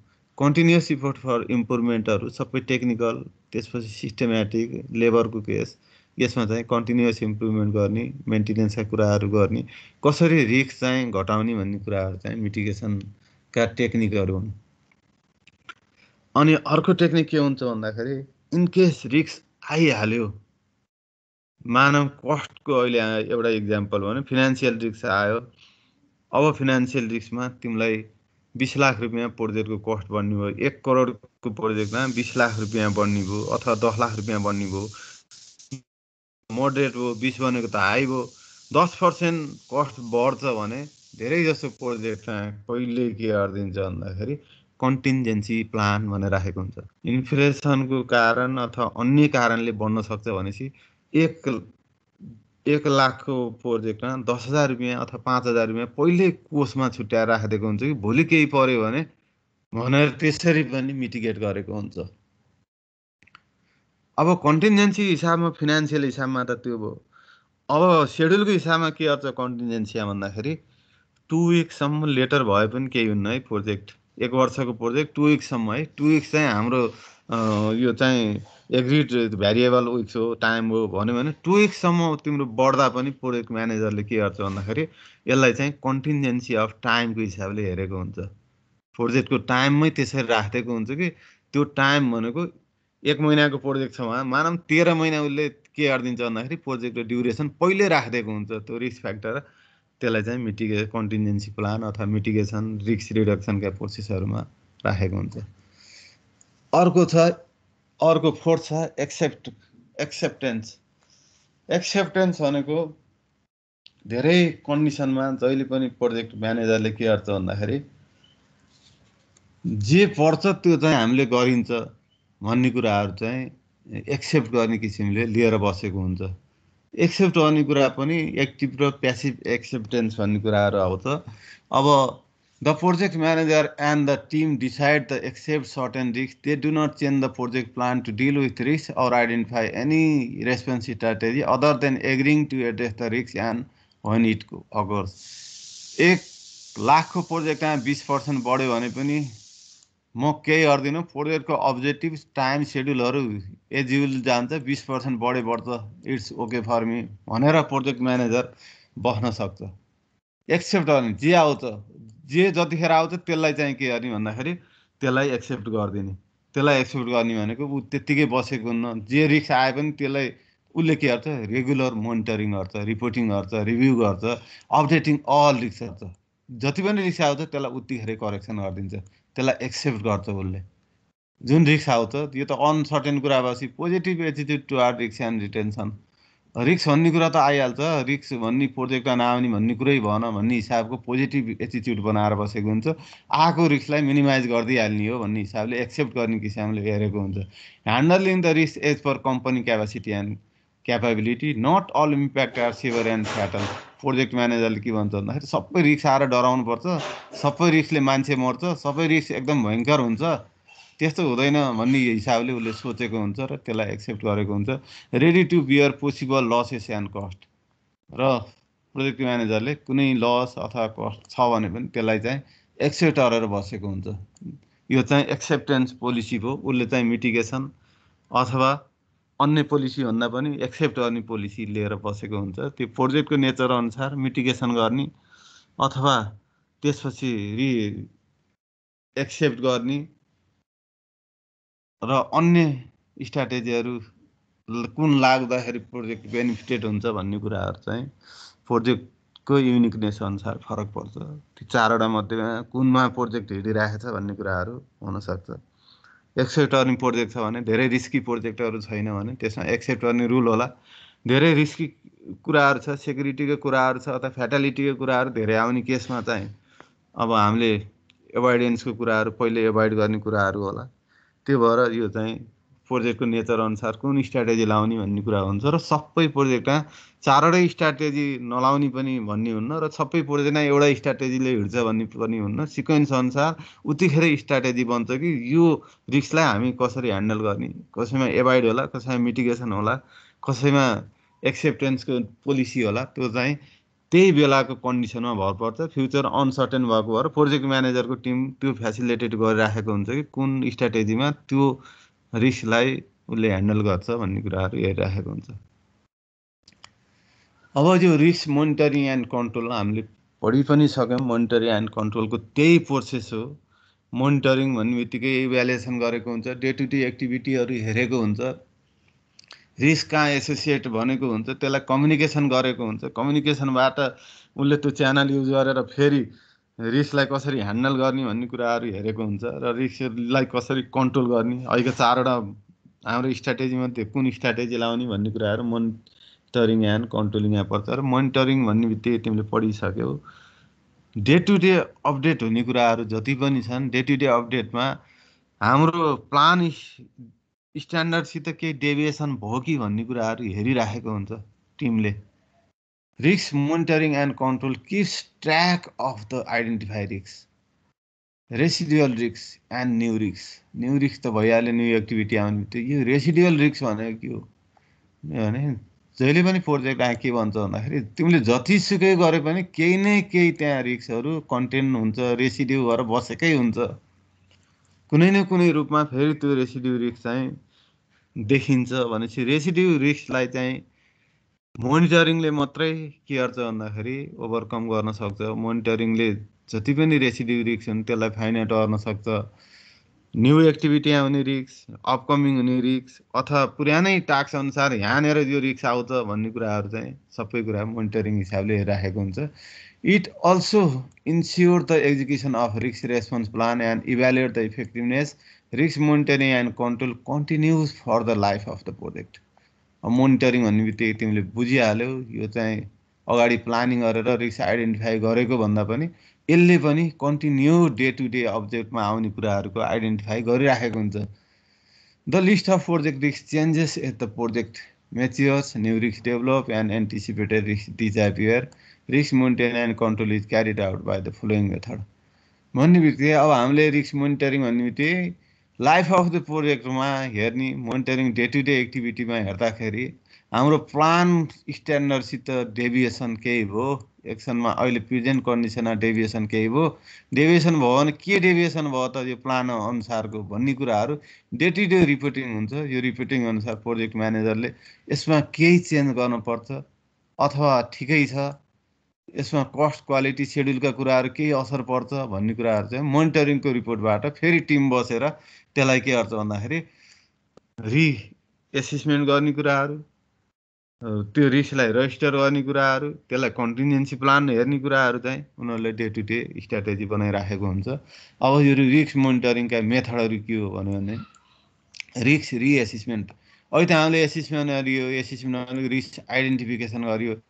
कन्टिन्युस इफोर्ट फर इम्प्रुभमेन्टहरू सबै टेक्निकल त्यसपछि सिस्टमेटिक लेबरको केस यसमा चाहिँ कन्टिन्युस इम्प्रुभमेन्ट गर्ने मेन्टेनेन्सका कुराहरू गर्ने कसरी रिस्क चाहिँ घटाउने भन्ने कुराहरू चाहिँ मिटिगेसनका टेक्निकहरू हुन् अनि अर्को टेक्निक के हुन्छ भन्दाखेरि इनकेस रिक्स आइहाल्यो मानव कस्टको अहिले एउटा इक्जाम्पल भने फिनेन्सियल रिक्स आयो अब फिनेन्सियल रिक्समा तिमीलाई बिस लाख रुपियाँ प्रोजेक्टको कस्ट बन्ने भयो एक करोडको प्रोजेक्टमा बिस लाख रुपियाँ बन्ने भयो अथवा दस लाख रुपियाँ बन्ने भयो मोडरेट भयो बिस भनेको त हाई भयो दस पर्सेन्ट कस्ट बढ्छ भने धेरै जसो प्रोजेक्टमा कहिले के गरिदिन्छ भन्दाखेरि कन्टिन्जेन्सी प्लान भनेर राखेको हुन्छ इन्फ्लेसनको कारण अथवा अन्य कारणले बढ्न सक्छ भनेपछि एक एक लाखको प्रोजेक्टमा दस हजार रुपियाँ अथवा पाँच हजार रुपियाँ पहिल्यै कोषमा छुट्याएर राखिदिएको हुन्छ कि भोलि केही पऱ्यो भने भनेर त्यसरी पनि मिटिगेट गरेको हुन्छ अब कन्टिन्जेन्सी हिसाबमा फिनेन्सियल हिसाबमा त त्यो भयो अब सेड्युलको हिसाबमा के अर्थ कन्टिन्जेन्सी भन्दाखेरि टु विकसम्म लेटर भए पनि केही हुन्न है प्रोजेक्ट एक वर्षको प्रोजेक्ट टु विकसम्म है टु विक्स चाहिँ हाम्रो यो चाहिँ एग्रिड भेरिएबल विक्स हो टाइम हो भन्यो भने टु विक्ससम्म तिम्रो बढ्दा पनि प्रोजेक्ट म्यानेजरले के गर्छ भन्दाखेरि यसलाई चाहिँ कन्टिन्जेन्सी अफ टाइमको हिसाबले हेरेको हुन्छ प्रोजेक्टको टाइममै त्यसरी राखिदिएको हुन्छ कि त्यो टाइम भनेको एक महिनाको प्रोजेक्ट छ उहाँ मानम तेह्र महिना उसले के गरिदिन्छ भन्दाखेरि प्रोजेक्टको ड्युरेसन पहिले राखिदिएको हुन्छ त्यो रिस्क फ्याक्टर त्यसलाई चाहिँ मिटिगे कन्टिन्जेन्सी प्लान अथवा मिटिगेसन रिस्क रिडक्सनका प्रोसेसहरूमा राखेको हुन्छ अर्को छ अर्को फोर्थ छ एक्सेप्ट एक्सेप्टेन्स एक्सेप्टेन्स भनेको धेरै कन्डिसनमा जहिले पनि प्रोजेक्ट म्यानेजरले के गर्छ भन्दाखेरि जे पर्छ त्यो चाहिँ हामीले गरिन्छ भन्ने कुराहरू चाहिँ एक्सेप्ट गर्ने किसिमले लिएर बसेको हुन्छ एक्सेप्ट गर्ने कुरा पनि एक्टिभ र प्यासिभ एक्सेप्टेन्स भन्ने कुराहरू आउँछ अब the project manager and the team decide the accept certain and risk they do not change the project plan to deal with risk or identify any responsive strategy other than agreeing to address the risk and when it occurs एक लाखको प्रोजेक्टमा बिस percent बढ्यो भने पनि म केही गर्दिनँ प्रोजेक्टको अब्जेक्टिभ टाइम सेड्युलहरू एज जान्छ बिस पर्सेन्ट बढी बढ्छ इट्स ओके फर मी भनेर प्रोजेक्ट म्यानेजर बस्न सक्छ एक्सेप्ट गर्ने जे आउँछ जे जतिखेर आउँछ त्यसलाई चाहिँ के गर्ने भन्दाखेरि त्यसलाई एक्सेप्ट गरिदिने त्यसलाई एक्सेप्ट गर्ने भनेको ऊ त्यत्तिकै बसेको हुन्न जे रिक्स आए पनि त्यसलाई उसले के गर्छ रेगुलर मोनिटरिङ गर्छ रिपोर्टिङ गर्छ रिभ्यू गर्छ अपडेटिङ अल रिक्स गर्छ जति पनि रिक्स आउँछ त्यसलाई उत्तिखेरै करेक्सन गरिदिन्छ त्यसलाई एक्सेप्ट गर्छ उसले जुन रिक्स आउँछ यो त अनसर्टेन कुरा भएपछि पोजिटिभ एटिट्युड टु आर रिक्स एन्ड रिटेन्सन रिक्स भन्ने कुरा त आइहाल्छ रिक्स भन्ने प्रोजेक्टमा नआउने भन्ने कुरै भएन भन्ने हिसाबको पोजिटिभ एटिट्युड बनाएर बसेको हुन्छ आएको रिक्सलाई मिनिमाइज गरिदिइहाल्ने हो भन्ने हिसाबले एक्सेप्ट गर्ने किसिमले हेरेको हुन्छ ह्यान्डलिङ द रिक्स as per company capacity and capability not all impact are severe and fatal project म्यानेजरले के भन्छ भन्दाखेरि सबै रिक्स आएर पर्छ सबै रिक्सले मान्छे मर्छ सबै रिक्स एकदम भयङ्कर हुन्छ त्यस्तो हुँदैन भन्ने हिसाबले उसले सोचेको हुन्छ र त्यसलाई एक्सेप्ट गरेको हुन्छ ready to bear possible losses and cost र प्रोजेक्ट म्यानेजरले कुनै लस अथवा कस्ट छ भने पनि त्यसलाई चाहिँ एक्सेप्ट गरेर बसेको हुन्छ यो चाहिँ एक्सेप्टेन्स पोलिसी भयो उसले चाहिँ मिटिगेसन अथवा अन्य पोलिसीभन्दा पनि एक्सेप्ट गर्ने पोलिसी लिएर बसेको हुन्छ त्यो प्रोजेक्टको नेचर अनुसार मिटिगेसन गर्ने अथवा त्यसपछि रि एक्सेप्ट गर्ने र अन्य स्ट्राटेजीहरू कुन लाग्दाखेरि प्रोजेक्ट बेनिफिटेड हुन्छ भन्ने कुराहरू चाहिँ प्रोजेक्टको युनिकनेस अनुसार फरक पर्छ त्यो चारवटा मध्येमा कुनमा प्रोजेक्ट छ भन्ने कुराहरू हुनसक्छ एक्सेप्ट गर्ने प्रोजेक्ट छ भने धेरै रिस्की प्रोजेक्टहरू छैन भने त्यसमा एक्सेप्ट गर्ने रुल होला धेरै रिस्की कुराहरू छ सेक्युरिटीको कुराहरू छ अथवा फ्याटालिटीको कुराहरू धेरै आउने केसमा चाहिँ अब हामीले एभोइडेन्सको कुराहरू पहिले एभोइड गर्ने कुराहरू होला त्यो भएर यो चाहिँ प्रोजेक्टको नेचर अनुसार कुन स्ट्राटेजी लाउने भन्ने कुरा हुन्छ र सबै प्रोजेक्टमा चारवटै स्ट्राटेजी नलाउने पनि भन्ने हुन्न र सबै प्रोजेक्टमा एउटा स्ट्राटेजीले हिँड्छ भन्ने पनि हुन्न सिक्वेन्स अनुसार उतिखेरै स्ट्राटेजी बन्छ कि यो रिक्सलाई हामी कसरी ह्यान्डल गर्ने कसैमा एभाइड होला कसैमा मिटिगेसन होला कसैमा एक्सेप्टेन्सको पोलिसी होला त्यो चाहिँ त्यही बेलाको कन्डिसनमा भर पर्छ फ्युचर अनसर्टेन भएको भएर प्रोजेक्ट म्यानेजरको टिम त्यो फेसिलिटेट गरिराखेको हुन्छ कि कुन स्ट्राटेजीमा त्यो रिसलाई उसले ह्यान्डल गर्छ भन्ने कुराहरू हेरिराखेको हुन्छ अब यो रिस्क मोनिटरिङ एन्ड कन्ट्रोल हामीले पढि पनि सक्यौँ मोनिटरिङ एन्ड कन्ट्रोलको त्यही प्रोसेस हो मोनिटरिङ भन्ने बित्तिकै इभ्यालुएसन गरेको हुन्छ डे टु डे एक्टिभिटीहरू हेरेको हुन्छ रिस्क कहाँ एसोसिएट भनेको हुन्छ त्यसलाई कम्युनिकेसन गरेको हुन्छ कम्युनिकेसनबाट उसले त्यो च्यानल युज गरेर फेरि रिसलाई कसरी ह्यान्डल गर्ने भन्ने कुराहरू हेरेको हुन्छ र रिस्कलाई कसरी कन्ट्रोल गर्ने अहिलेको चारवटा हाम्रो स्ट्राटेजीमध्ये कुन स्ट्राटेजी लाउने भन्ने कुराहरू मोनिटरिङ एन्ड कन्ट्रोलिङ यहाँ पर्छ र मोनिटरिङ भन्ने बित्तिकै तिमीले पढिसक्यौ डे टु डे अपडेट हुने कुराहरू जति पनि छन् डे टु डे अपडेटमा हाम्रो प्लान स्ट्यान्डर्डसित केही डेभिएसन भयो कि भन्ने कुराहरू हेरिराखेको हुन्छ टिमले रिक्स monitoring and control kips track of the identify रिक्स रेसिडुअल रिक्स एन्ड न्यु रिक्स न्यु रिक्स त भइहाल्यो न्यु एक्टिभिटी आउने बित्तिकै यो रेसिडुअल रिक्स भनेको के हो भने जहिले पनि प्रोजेक्ट आए के भन्छ भन्दाखेरि तिमीले जतिसुकै गरे पनि केही न केही त्यहाँ रिक्सहरू कन्टेन हुन्छ रेसिड्यु भएर बसेकै हुन्छ कुनै न कुनै रूपमा फेरि त्यो रेसिड्यु रिक्स चाहिँ देखिन्छ भनेपछि रेसिड्यु रिक्सलाई चाहिँ मोनिटरिङले मात्रै के गर्छ भन्दाखेरि ओभरकम गर्न सक्छ मोनिटरिङले जति पनि रेसिडिभ रिक्स हुन् त्यसलाई आउट गर्न सक्छ न्यु एक्टिभिटी आउने रिक्स अपकमिङ हुने रिक्स अथवा पुरानै टास्क अनुसार यहाँनिर यो रिक्स आउँछ भन्ने कुराहरू चाहिँ सबै कुरा मोनिटरिङ हिसाबले राखेको हुन्छ it also ensure the execution of रिक्स response plan and evaluate the effectiveness रिक्स monitoring and control continuous for the life of the project monitoring भन्ने बित्तिकै तिमीले बुझिहाल्यौ यो चाहिँ अगाडि प्लानिङ गरेर रिक्स आइडेन्टिफाई गरेको भन्दा पनि यसले पनि कन्टिन्यू डे टु डे अब्जेक्टमा आउने कुराहरूको आइडेन्टिफाई गरिराखेको हुन्छ द लिस्ट अफ प्रोजेक्ट रिक्स changes at the project matures new रिक्स डेभलप एन्ड एन्टिसिपेटेड रिक्स डिजापियर रिक्स monitoring and control is carried out by the following method भन्ने बित्तिकै अब हामीले रिक्स मोनिटरिङ भन्ने बित्तिकै लाइफ अफ द प्रोजेक्टमा हेर्ने मोनिटरिङ डे टु डे एक्टिभिटीमा हेर्दाखेरि हाम्रो प्लान स्ट्यान्डर्डसित डेभिएसन केही भयो एक्सनमा अहिले प्रेजेन्ट कन्डिसनमा डेभिएसन केही भयो डेभिएसन भयो भने के डेभिएसन भयो त यो प्लान अनुसारको भन्ने कुराहरू डे टु डे रिपोर्टिङ हुन्छ यो रिपोर्टिङ अनुसार प्रोजेक्ट म्यानेजरले यसमा केही चेन्ज गर्नुपर्छ अथवा ठिकै छ यसमा कस्ट क्वालिटी सेड्युलका कुराहरू केही असर पर्छ भन्ने कुराहरू चाहिँ मोनिटरिङको रिपोर्टबाट फेरि टिम बसेर त्यसलाई के गर्छ भन्दाखेरि रि एसेसमेन्ट गर्ने कुराहरू त्यो रिसलाई रजिस्टर गर्ने कुराहरू त्यसलाई कन्टिन्जेन्सी प्लान हेर्ने कुराहरू चाहिँ उनीहरूले डे टु डे स्ट्राटेजी बनाइराखेको हुन्छ अब यो रिक्स मोनिटरिङका मेथडहरू के हो भन्यो भने रिक्स रिएसेसमेन्ट अहिले त हामीले एसेसमेन्ट गरियो एसेसमेन्ट रिस्क आइडेन्टिफिकेसन गरियो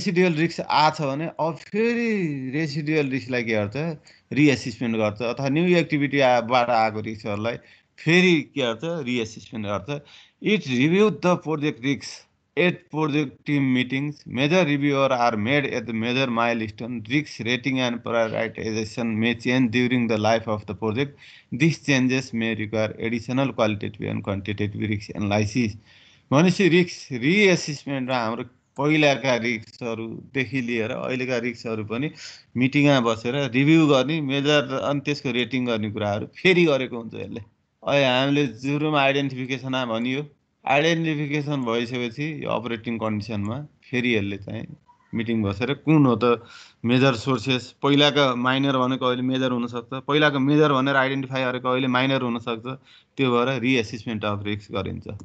रेसिडुअल रिक्स आछ भने अब फेरि रेसिडुअल रिक्सलाई के गर्छ रिएसेसमेन्ट गर्छ अथवा न्यु एक्टिभिटीबाट आएको रिक्सहरूलाई फेरि के गर्छ कर गर्छ इट रिभ्यू द प्रोजेक्ट रिक्स at project team meetings major रिभ्युअर are made at the major mile stone रिक्स rating and प्रायोराइटाइजेसन may change during the life of the project this changes may require additional qualitative and quantitative रिक्स analysis भनेपछि रिक्स रिएसेसमेन्ट र हाम्रो पहिलाका रिक्सहरूदेखि लिएर अहिलेका रिक्सहरू पनि मिटिङमा बसेर रिभ्यू गर्ने मेजर अनि त्यसको रेटिङ गर्ने कुराहरू फेरि गरेको हुन्छ यसले अहिले हामीले जुरुम आइडेन्टिफिकेसन भनियो आइडेन्टिफिकेसन भइसकेपछि यो अपरेटिङ कन्डिसनमा फेरि यसले चाहिँ मिटिङ बसेर कुन हो त मेजर सोर्सेस पहिलाको माइनर भनेको अहिले मेजर हुनसक्छ पहिलाको मेजर भनेर आइडेन्टिफाई गरेको अहिले माइनर हुनसक्छ त्यो भएर रिएसेसमेन्ट अफ रिक्स गरिन्छ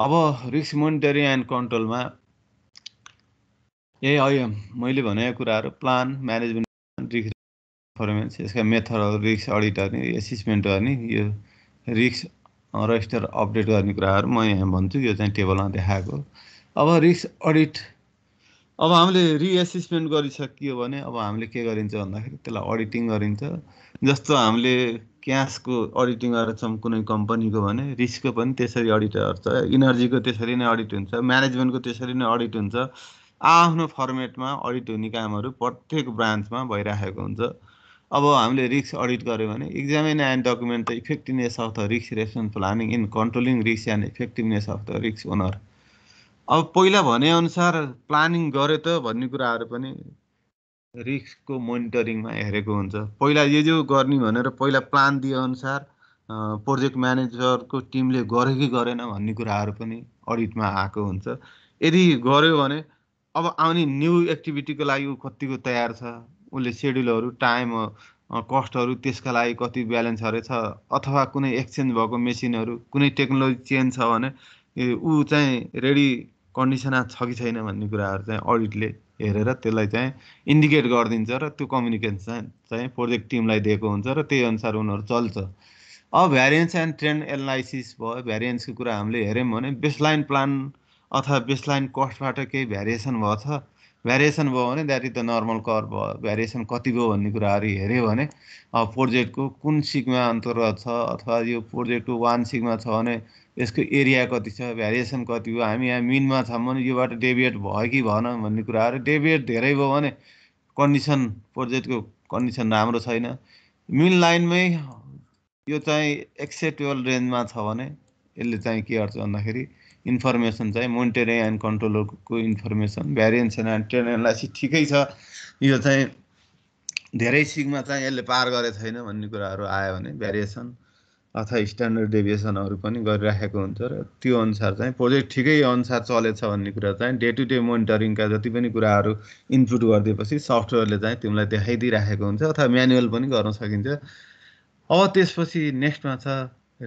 अब रिक्स मोनिटरी एन्ड कन्ट्रोलमा यही अहिले मैले भनेको कुराहरू प्लान म्यानेजमेन्ट रिक्स पर्फर्मेन्स यसका मेथडहरू रिक्स अडिट गर्ने एसिसमेन्ट गर्ने यो रिक्स रजिस्टर अपडेट गर्ने कुराहरू म यहाँ भन्छु यो चाहिँ टेबलमा देखाएको अब रिक्स अडिट अब हामीले रिएसिसमेन्ट गरिसकियो भने अब हामीले के गरिन्छ भन्दाखेरि त्यसलाई अडिटिङ गरिन्छ जस्तो हामीले क्यासको अडिटिङ गर्छौँ कुनै कम्पनीको भने रिस्कको पनि त्यसरी अडिट गर्छ इनर्जीको त्यसरी नै अडिट हुन्छ म्यानेजमेन्टको त्यसरी नै अडिट हुन्छ आआफ्नो फर्मेटमा अडिट हुने कामहरू प्रत्येक ब्रान्चमा भइराखेको हुन्छ अब हामीले रिस्क अडिट गऱ्यो भने examine and document the effectiveness of the रिक्स रेसन प्लानिङ इन कन्ट्रोलिङ रिक्स एन्ड इफेक्टिभनेस अफ द रिक्स ओनर अब पहिला भनेअनुसार प्लानिङ गऱ्यो त भन्ने कुराहरू पनि रिस्कको मोनिटरिङमा हेरेको हुन्छ पहिला यो गर्ने भनेर पहिला प्लान दिएअनुसार प्रोजेक्ट म्यानेजरको टिमले गर्यो कि गरेन भन्ने कुराहरू पनि अडिटमा आएको हुन्छ यदि गर्यो भने अब आउने न्यु एक्टिभिटीको लागि ऊ कतिको तयार छ उसले सेड्युलहरू टाइम कस्टहरू त्यसका लागि कति ब्यालेन्सहरू छ अथवा कुनै एक्सचेन्ज भएको मेसिनहरू कुनै टेक्नोलोजी चेन्ज छ भने ऊ चाहिँ रेडी कन्डिसनमा छ कि छैन भन्ने कुराहरू चाहिँ अडिटले हेरेर त्यसलाई चाहिँ इन्डिकेट गरिदिन्छ र त्यो कम्युनिकेसन चाहिँ प्रोजेक्ट टिमलाई दिएको हुन्छ र त्यही अनुसार उनीहरू चल्छ अब भ्यारिएन्स एन्ड ट्रेन्ड एनालाइसिस भयो भ्यारिएन्सको कुरा हामीले हेऱ्यौँ भने बेसलाइन प्लान अथवा बेसलाइन कस्टबाट केही भ्यारिएसन छ भ्यारिएसन भयो भने द्याट इज द नर्मल कर भयो भ्यारिएसन कति भयो भन्ने कुराहरू हेऱ्यो भने अब प्रोजेक्टको कुन सिगमा अन्तर्गत छ अथवा यो प्रोजेक्टको वान सिगमा छ भने यसको एरिया कति छ भ्यारिएसन कति हो हामी यहाँ मिनमा छौँ भने योबाट डेभिएट भयो कि भएन भन्ने कुराहरू डेभिएट धेरै भयो भने कन्डिसन प्रोजेक्टको कन्डिसन राम्रो छैन मिन लाइनमै यो चाहिँ एक्सेप्टेबल रेन्जमा छ भने यसले चाहिँ के गर्छ भन्दाखेरि इन्फर्मेसन चाहिँ मोनिटरिङ एन्ड कन्ट्रोलरको information variance and trend analysis ठिकै छ यो चाहिँ धेरै सिगमा चाहिँ यसले पार गरेको छैन भन्ने कुराहरू आयो भने भ्यारिएसन अथवा स्ट्यान्डर्ड डेभिएसनहरू पनि गरिराखेको हुन्छ र त्यो अनुसार चाहिँ प्रोजेक्ट ठिकै अनुसार चलेछ भन्ने कुरा चाहिँ डे टु डे मोनिटरिङका जति पनि कुराहरू इन्पुट गरिदिएपछि सफ्टवेयरले चाहिँ तिमीलाई देखाइदिइराखेको हुन्छ अथवा म्यानुअल पनि गर्न सकिन्छ अब त्यसपछि नेक्स्टमा छ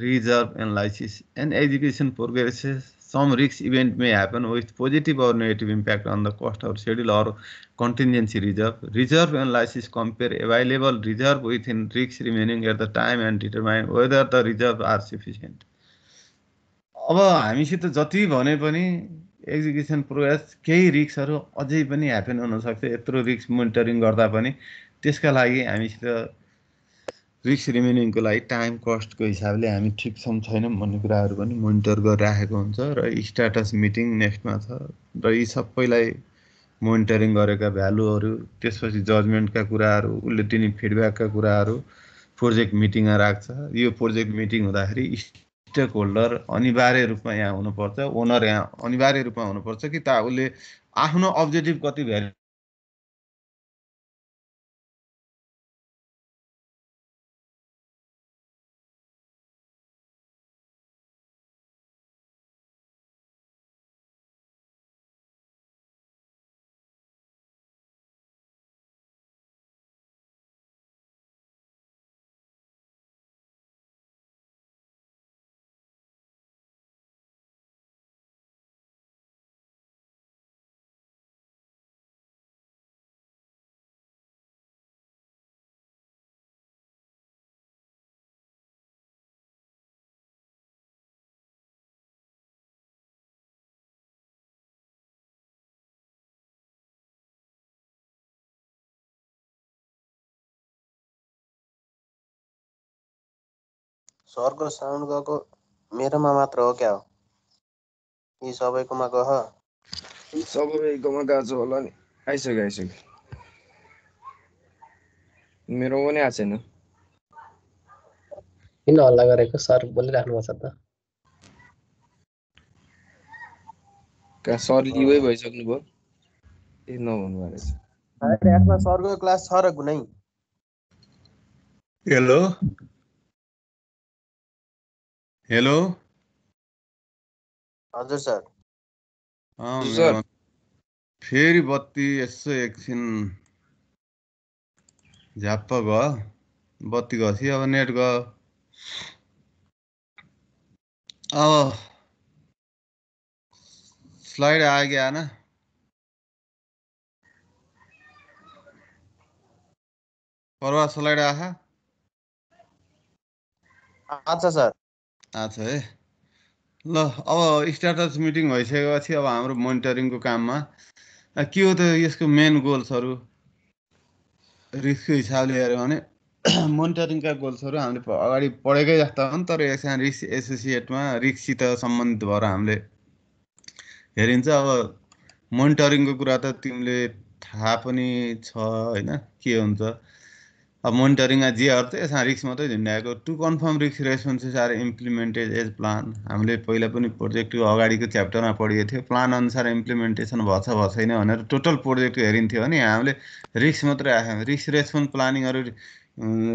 reserve analysis and education progresses some risk event may happen with positive or negative impact on the cost of schedule or contingency reserve. Reserve analysis compare available reserve within risks remaining at the time and determine whether the reserve are sufficient. अब हामीसित जति भने पनि execution progress केही रिक्सहरू अझै पनि happen हुनसक्छ यत्रो रिक्स मोनिटरिङ गर्दा पनि त्यसका लागि हामीसित रिस्क रिमेनिङको लागि टाइम कस्टको हिसाबले हामी ठिक छौँ छैनौँ भन्ने कुराहरू पनि मोनिटर गरिराखेको हुन्छ र स्ट्याटस मिटिङ नेक्स्टमा छ र यी सबैलाई मोनिटरिङ गरेका भ्यालुहरू त्यसपछि जजमेन्टका कुराहरू उसले दिने फिडब्याकका कुराहरू प्रोजेक्ट मिटिङमा राख्छ यो प्रोजेक्ट मिटिङ हुँदाखेरि स्टेक होल्डर अनिवार्य रूपमा यहाँ हुनुपर्छ ओनर यहाँ अनिवार्य रूपमा हुनुपर्छ कि त उसले आफ्नो अब्जेक्टिभ कति भ्याल्यु स्वर्ग साउन्ड गएको मेरोमा मात्र हो क्या हो यी सबैकोमा गह सबैकोमा गएको छ होला नि आइसक्यो आइसक्यो मेरो पनि आएको छैन किन हल्ला गरेको सर बोलिराख्नु पर्छ त कहाँ सर लिवै भइसक्नु भयो ए नभन्नु भएको छ सरको क्लास छ र कुनै हेलो हेलो हजुर सर फेरि बत्ती यसो एकछिन झ्याप्प गयो बत्ती घसी अब नेट गयो अब स्लाइड आ गया ना परवा स्लाइड आहा अच्छा सर आच्छा है ल अब स्ट्याटस मिटिङ भइसकेपछि अब हाम्रो मोनिटरिङको काममा के हो त यसको मेन गोल्सहरू रिस्कको हिसाबले हेऱ्यो भने मोनिटरिङका (clears throat) गोल्सहरू हामीले अगाडि पढेकै जस्ता नि तर यसमा रिस्क एसोसिएटमा रिस्कसित सम्बन्धित भएर हामीले हेरिन्छ अब मोनिटरिङको कुरा त तिमीले थाहा पनि छ होइन के हुन्छ मोनिटरिङ मोनिटरिङमा जेहरू त यसमा रिक्स मात्रै झुन्ड्याएको टु कन्फर्म रिक्स responses are implemented as plan हामीले पहिला पनि प्रोजेक्टको अगाडिको च्याप्टरमा पढिएको थियो प्लान अनुसार इम्प्लिमेन्टेसन भएछ भएको छैन भनेर टोटल प्रोजेक्ट हेरिन्थ्यो भने हामीले रिक्स मात्रै राख्यौँ रिक्स रेस्पोन्स प्लानिङहरू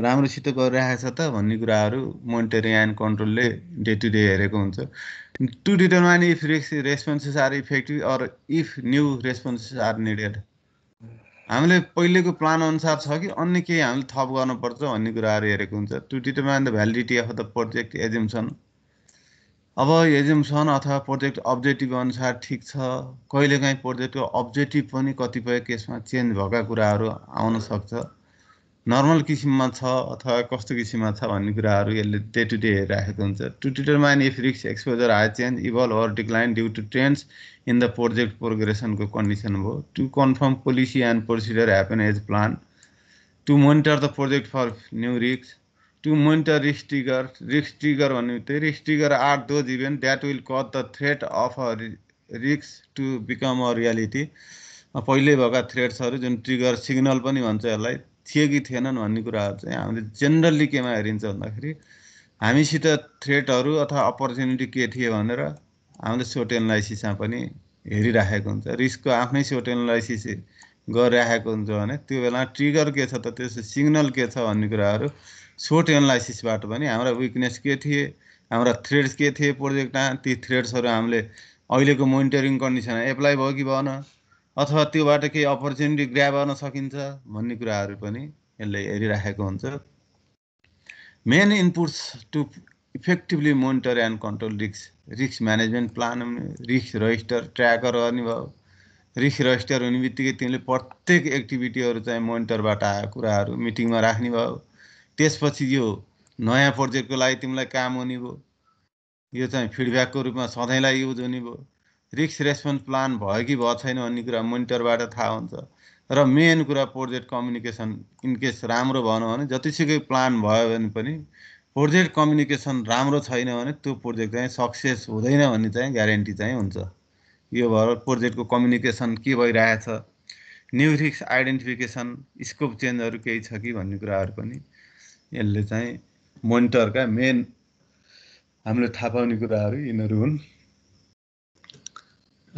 राम्रोसित गरिरहेको छ त भन्ने कुराहरू मोनिटरिङ एन्ड कन्ट्रोलले डे टु डे हेरेको हुन्छ टु डिटरमाइन इफ रिक्स responses are effective or if new responses are needed हामीले पहिलेको प्लान अनुसार छ कि अन्य केही हामीले थप गर्नुपर्छ भन्ने कुराहरू हेरेको हुन्छ to determine the validity of the project assumption अब एजेम्सन अथवा प्रोजेक्ट अब्जेक्टिभ अनुसार ठिक छ कहिलेकाहीँ प्रोजेक्टको अब्जेक्टिभ पनि कतिपय केसमा चेन्ज भएका कुराहरू आउन सक्छ नर्मल किसिममा छ अथवा कस्तो किसिममा छ भन्ने कुराहरू यसले डे टु डे हेरिराखेको हुन्छ टु एन्ड इफ रिक्स exposure high change evolve or decline due to trends in the project प्रोग्रेसनको condition भयो to confirm policy and procedure happen as plan to monitor the project for new रिक्स to monitor रिक्स trigger रिक्स trigger भन्ने त्यही रिक्स trigger are those event that will cut the threat of a रिक्स to become a reality पहिल्यै भएका थ्रेड्सहरू जुन ट्रिगर सिग्नल पनि भन्छ यसलाई थिए कि थिएनन् भन्ने कुराहरू चाहिँ हामीले जेनरल्ली केमा हेरिन्छ भन्दाखेरि हामीसित थ्रेटहरू अथवा अपर्च्युनिटी के थिए भनेर हामीले सोर्ट एनालाइसिसमा पनि हेरिराखेको हुन्छ रिस्कको आफ्नै सोर्ट एनालाइसिस गरिराखेको हुन्छ भने त्यो बेला ट्रिगर के छ त त्यसको सिग्नल के छ भन्ने कुराहरू सोर्ट एनालाइसिसबाट पनि हाम्रा विकनेस के थिए हाम्रा थ्रेड्स के थिए प्रोजेक्टमा ती थ्रेड्सहरू हामीले अहिलेको मोनिटरिङ कन्डिसनमा एप्लाई भयो कि भएन अथवा त्योबाट केही अपर्च्युनिटी ग्राब गर्न सकिन्छ भन्ने कुराहरू पनि यसले हेरिराखेको हुन्छ main inputs to effectively monitor and control रिक्स रिक्स म्यानेजमेन्ट प्लान रिक्स रजिस्टर ट्र्याकर गर्ने भयो रिक्स रजिस्टर हुने बित्तिकै तिमीले प्रत्येक एक्टिभिटीहरू चाहिँ मोनिटरबाट आएको कुराहरू मिटिङमा राख्ने भयो त्यसपछि यो नयाँ प्रोजेक्टको लागि तिमीलाई काम हुने भयो यो चाहिँ फिडब्याकको रूपमा सधैँलाई युज हुने भयो रिक्स रेस्पोन्स प्लान भयो कि भयो छैन भन्ने कुरा मोनिटरबाट थाहा हुन्छ र मेन कुरा प्रोजेक्ट कम्युनिकेसन इनकेस राम्रो भएन भने जतिसुकै प्लान भयो भने पनि प्रोजेक्ट कम्युनिकेसन राम्रो छैन भने त्यो प्रोजेक्ट चाहिँ सक्सेस हुँदैन भन्ने चाहिँ ग्यारेन्टी चाहिँ हुन्छ यो भएर प्रोजेक्टको कम्युनिकेसन के भइरहेछ न्यु रिक्स आइडेन्टिफिकेसन स्कोप चेन्जहरू केही छ कि भन्ने कुराहरू पनि यसले चाहिँ मोनिटरका मेन हामीले थाहा पाउने कुराहरू यिनीहरू हुन्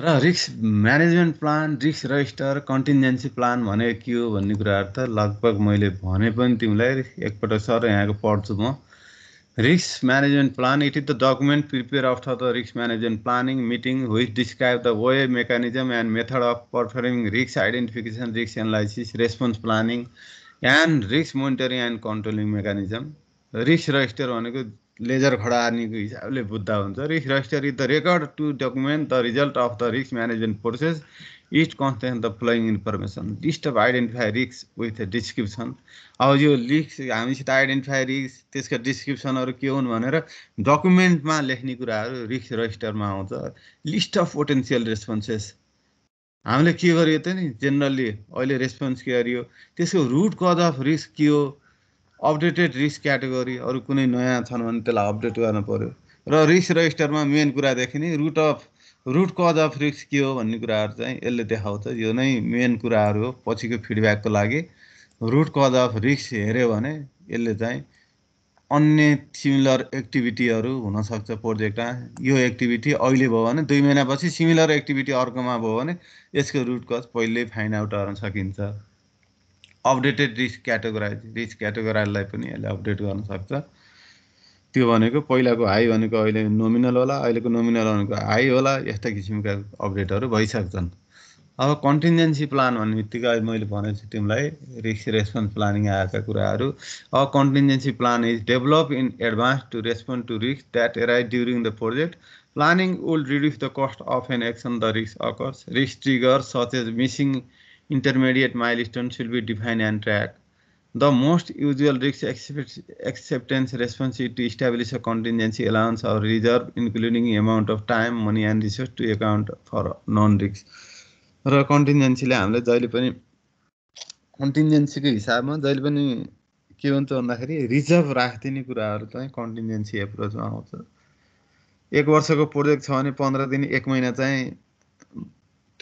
र risk management plan risk register contingency plan भनेको के हो भन्ने कुराहरू त लगभग मैले भने पनि तिमीलाई एकपल्ट सर यहाँको पढ्छु म risk management plan it is the document prepare of the risk management planning meeting which describe the way mechanism and method of performing risk identification risk analysis response planning and risk monitoring and controlling mechanism risk register भनेको ledger खडानीको हिसाबले बुझ्दा हुन्छ risk register is the record to document the result of the risk management process is consent the flowing information list of identify रिक्स with description अब यो रिक्स हामीसित identify रिक्स त्यसको डिस्क्रिप्सनहरू के हुन् भनेर डकुमेन्टमा लेख्ने कुराहरू रिक्स रजिस्टरमा आउँछ लिस्ट अफ पोटेन्सियल रेस्पोन्सेस हामीले के गरियो त नि जेनरली अहिले रेस्पोन्स के गरियो त्यसको रुट कज अफ रिस्क के हो अपडेटेड रिस्क क्याटेगोरी अरू कुनै नयाँ छन् भने त्यसलाई अपडेट गर्न पऱ्यो र रिस्क रजिस्टरमा मेन कुरादेखि नै root of root cause of risk के हो भन्ने कुराहरू चाहिँ यसले देखाउँछ यो नै मेन कुराहरू हो पछिको फिडब्याकको लागि रुट कज अफ रिस्क हेऱ्यो भने यसले चाहिँ अन्य सिमिलर एक्टिभिटीहरू हुनसक्छ प्रोजेक्टमा यो एक्टिभिटी अहिले भयो भने दुई महिनापछि सिमिलर एक्टिभिटी अर्कोमा भयो भने यसको रुट कज पहिल्यै फाइन्ड आउट गर्न सकिन्छ अपडेटेड रिस्क क्याटेगोराइज रिस्क क्याटेगोराइजलाई पनि यसले अपडेट गर्न सक्छ त्यो भनेको पहिलाको हाई भनेको अहिले नोमिनल होला अहिलेको नोमिनल भनेको हाई होला यस्ता किसिमका अपडेटहरू भइसक्छन् अब कन्टिन्जेन्सी प्लान भन्ने बित्तिकै मैले भनेको छु तिमीलाई रिस्क रेस्पोन्स प्लानिङ आएका कुराहरू अब contingency plan is develop in advance to respond to risk that arise during the project planning will reduce the cost of an action the risk occurs risk trigger such as missing intermediate milestones should be defined and tracked. The most usual risk acceptance response is to establish a contingency allowance or reserve, including amount of time, money, and resource to account for non risk. र कन्टिन्जेन्सीले हामीले जहिले पनि कन्टिन्जेन्सीको हिसाबमा जहिले पनि के हुन्छ भन्दाखेरि रिजर्भ राखिदिने कुराहरू चाहिँ कन्टिन्जेन्सी एप्रोचमा आउँछ एक वर्षको प्रोजेक्ट छ भने पन्ध्र दिन एक महिना चाहिँ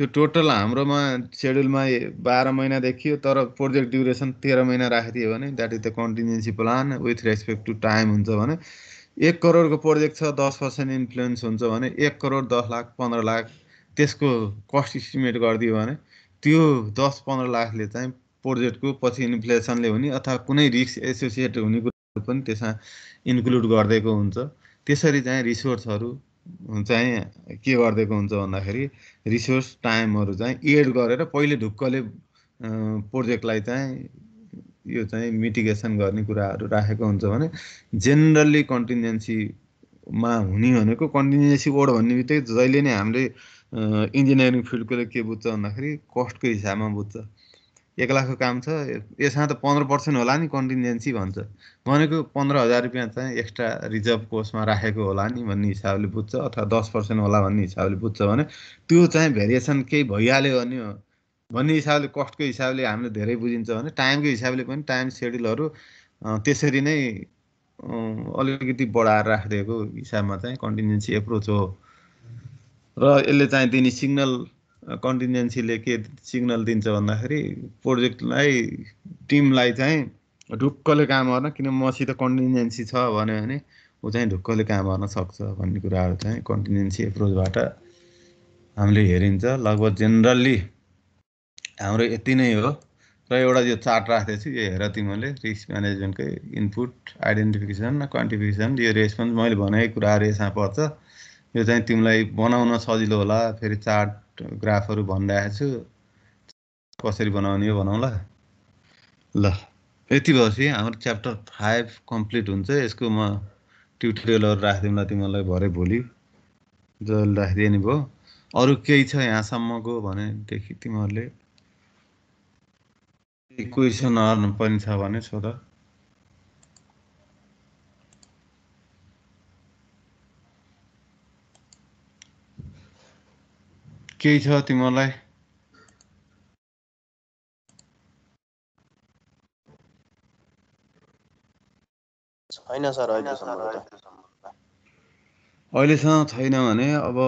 त्यो टोटल हाम्रोमा सेड्युलमा बाह्र महिना देखियो तर प्रोजेक्ट ड्युरेसन तेह्र महिना राखिदियो भने that is the contingency plan with respect to time हुन्छ भने एक करोडको प्रोजेक्ट छ दस पर्सेन्ट इन्फ्लुएन्स हुन्छ भने एक करोड दस लाख पन्ध्र लाख त्यसको कस्ट इस्टिमेट गरिदियो भने त्यो दस पन्ध्र लाखले चाहिँ प्रोजेक्टको पछि इन्फ्लेसनले हुने अथवा कुनै रिस्क एसोसिएट हुने पनि त्यसमा इन्क्लुड गरिदिएको हुन्छ त्यसरी चाहिँ रिसोर्सहरू चाहिँ के गरिदिएको हुन्छ भन्दाखेरि रिसोर्स टाइमहरू चाहिँ एड गरेर पहिले ढुक्कले प्रोजेक्टलाई चाहिँ यो चाहिँ मिटिगेसन गर्ने कुराहरू राखेको हुन्छ भने जेनरल्ली कन्टिन्जेन्सीमा हुने भनेको कन्टिन्जेन्सी वर्ड भन्ने बित्तिकै जहिले नै हामीले इन्जिनियरिङ फिल्डकोले के बुझ्छ भन्दाखेरि कस्टको हिसाबमा बुझ्छ एक लाखको काम छ यसमा त पन्ध्र पर्सेन्ट होला नि कन्टिन्जेन्सी भन्छ भनेको पन्ध्र हजार रुपियाँ चाहिँ एक्स्ट्रा रिजर्भ कोर्समा राखेको होला नि भन्ने हिसाबले बुझ्छ अथवा दस पर्सेन्ट होला भन्ने हिसाबले बुझ्छ भने त्यो चाहिँ भेरिएसन केही भइहाल्यो भने भन्ने हिसाबले कस्टको हिसाबले हामीले धेरै बुझिन्छ भने टाइमको हिसाबले पनि टाइम सेड्युलहरू त्यसरी नै अलिकति बढाएर राखिदिएको हिसाबमा चाहिँ कन्टिन्जेन्सी एप्रोच हो र यसले चाहिँ दिने सिग्नल कन्टिन्जेन्सीले के सिग्नल दिन्छ भन्दाखेरि प्रोजेक्टलाई टिमलाई चाहिँ ढुक्कले काम गर्न किन मसित कन्टिन्जेन्सी छ भन्यो भने ऊ चाहिँ ढुक्कले काम गर्न सक्छ भन्ने कुराहरू चाहिँ कन्टिन्जेन्सी एप्रोचबाट हामीले हेरिन्छ लगभग जेनरल्ली हाम्रो यति नै हो र एउटा यो चार्ट राख्दैछु यो हेर तिमीहरूले रिस्क म्यानेजमेन्टकै इनपुट आइडेन्टिफिकेसन क्वान्टिफिकेसन यो रेस्पोन्स मैले भनेको कुराहरू यसमा पर्छ यो चाहिँ तिमीलाई बनाउन सजिलो होला फेरि चार्ट ग्राफहरू भनिरहेको छु कसरी बनाउने हो बनाउँला ल यति भएपछि हाम्रो च्याप्टर फाइभ कम्प्लिट हुन्छ यसको म ट्युटोरियलहरू राखिदिउँला तिमीहरूलाई भरे भोलि जसले राखिदिए नि भयो अरू केही छ यहाँसम्मको भनेदेखि तिमीहरूले क्वेसनहरू पनि छ भने सोध केही छ तिमीलाई अहिलेसम्म छैन भने अब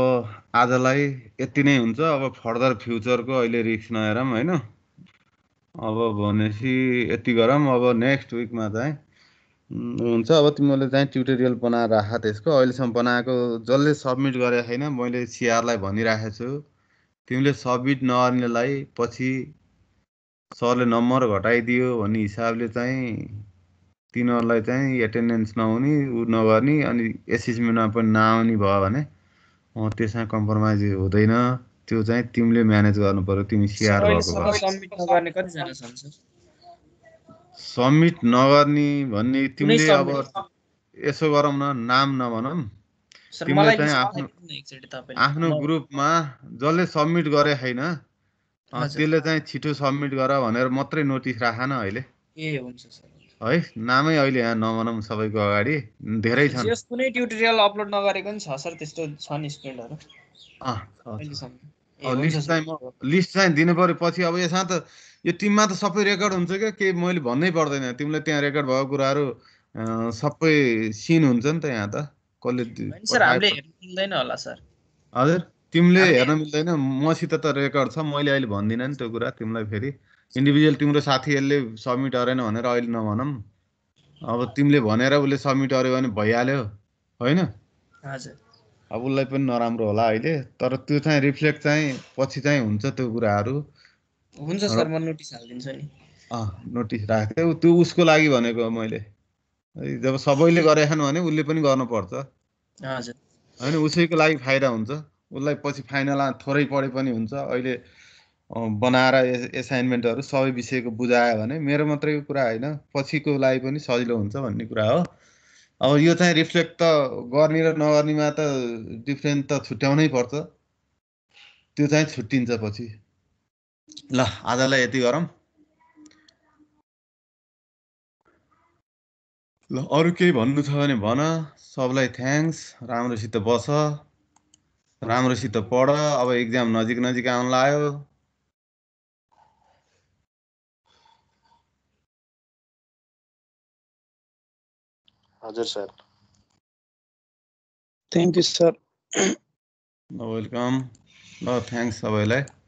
आजलाई यति नै हुन्छ अब फर्दर फ्युचरको अहिले रिक्स नहेरौँ होइन अब भनेपछि यति गरौँ अब नेक्स्ट विकमा चाहिँ हुन्छ अब तिमीहरूले चाहिँ ट्युटोरियल बनाएर राख त्यसको अहिलेसम्म बनाएको जसले सब्मिट गरेको छैन मैले सिआरलाई भनिराखेको छु तिमीले सबमिट नगर्नेलाई पछि सरले नम्बर घटाइदियो भन्ने हिसाबले चाहिँ तिनीहरूलाई चाहिँ एटेन्डेन्स नहुने ऊ नगर्ने अनि एसेसमेन्टमा पनि नआउने भयो भने त्यसमा कम्प्रोमाइज हुँदैन त्यो चाहिँ तिमीले म्यानेज गर्नु पर्यो तिमी सिआर भएको सब्मिट नगर्ने भन्ने तिमीले अब यसो गरौँ न नाम नभनौँ आफ्नो ग्रुपमा जसले सबमिट गरे होइन त्यसले चाहिँ छिटो सबमिट गर भनेर मात्रै नोटिस राख न अहिले है नामै अहिले यहाँ नमनम सबैको अगाडि धेरै छन् कुनै ट्युटोरियल अपलोड नगरेको पनि छ सर त्यस्तो छन् स्टुडेन्टहरू लिस्ट चाहिँ लिस्ट चाहिँ दिनु पऱ्यो पछि अब यसमा त यो टिममा त सबै रेकर्ड हुन्छ क्या केही मैले भन्नै पर्दैन तिमीलाई त्यहाँ रेकर्ड भएको कुराहरू सबै सिन हुन्छ नि त यहाँ त कसले हजुर तिमीले हेर्न मिल्दैन मसित त रेकर्ड छ मैले अहिले भन्दिनँ नि त्यो कुरा तिमीलाई फेरि इन्डिभिजुअल तिम्रो साथीहरूले सब्मिट गरेन भनेर अहिले नभनौँ अब तिमीले भनेर उसले सब्मिट गर्यो भने भइहाल्यो होइन अब उसलाई पनि नराम्रो होला अहिले तर त्यो चाहिँ रिफ्लेक्ट चाहिँ पछि चाहिँ हुन्छ त्यो कुराहरू हुन्छ सर म नोटिस हालिदिन्छु नि नोटिस राखेको त्यो उसको लागि भनेको मैले जब सबैले गरेछन् भने उसले पनि गर्नुपर्छ होइन उसैको लागि फाइदा हुन्छ उसलाई पछि फाइनलमा थोरै पढे पनि हुन्छ अहिले बनाएर एसाइनमेन्टहरू सबै विषयको बुझायो भने मेरो मात्रै कुरा होइन पछिको लागि पनि सजिलो हुन्छ भन्ने कुरा हो अब यो चाहिँ रिफ्लेक्ट त गर्ने र नगर्नेमा त डिफ्रेन्ट त छुट्याउनै पर्छ त्यो चाहिँ छुट्टिन्छ पछि ल आजलाई यति गरौँ ल अरू केही भन्नु छ भने भन सबलाई थ्याङ्क्स राम्रोसित बस राम्रोसित पढ अब एक्जाम नजिक नजिक आउन लाग्यो हजुर sir thank you sir welcome ल थ्याङ्क्स सबैलाई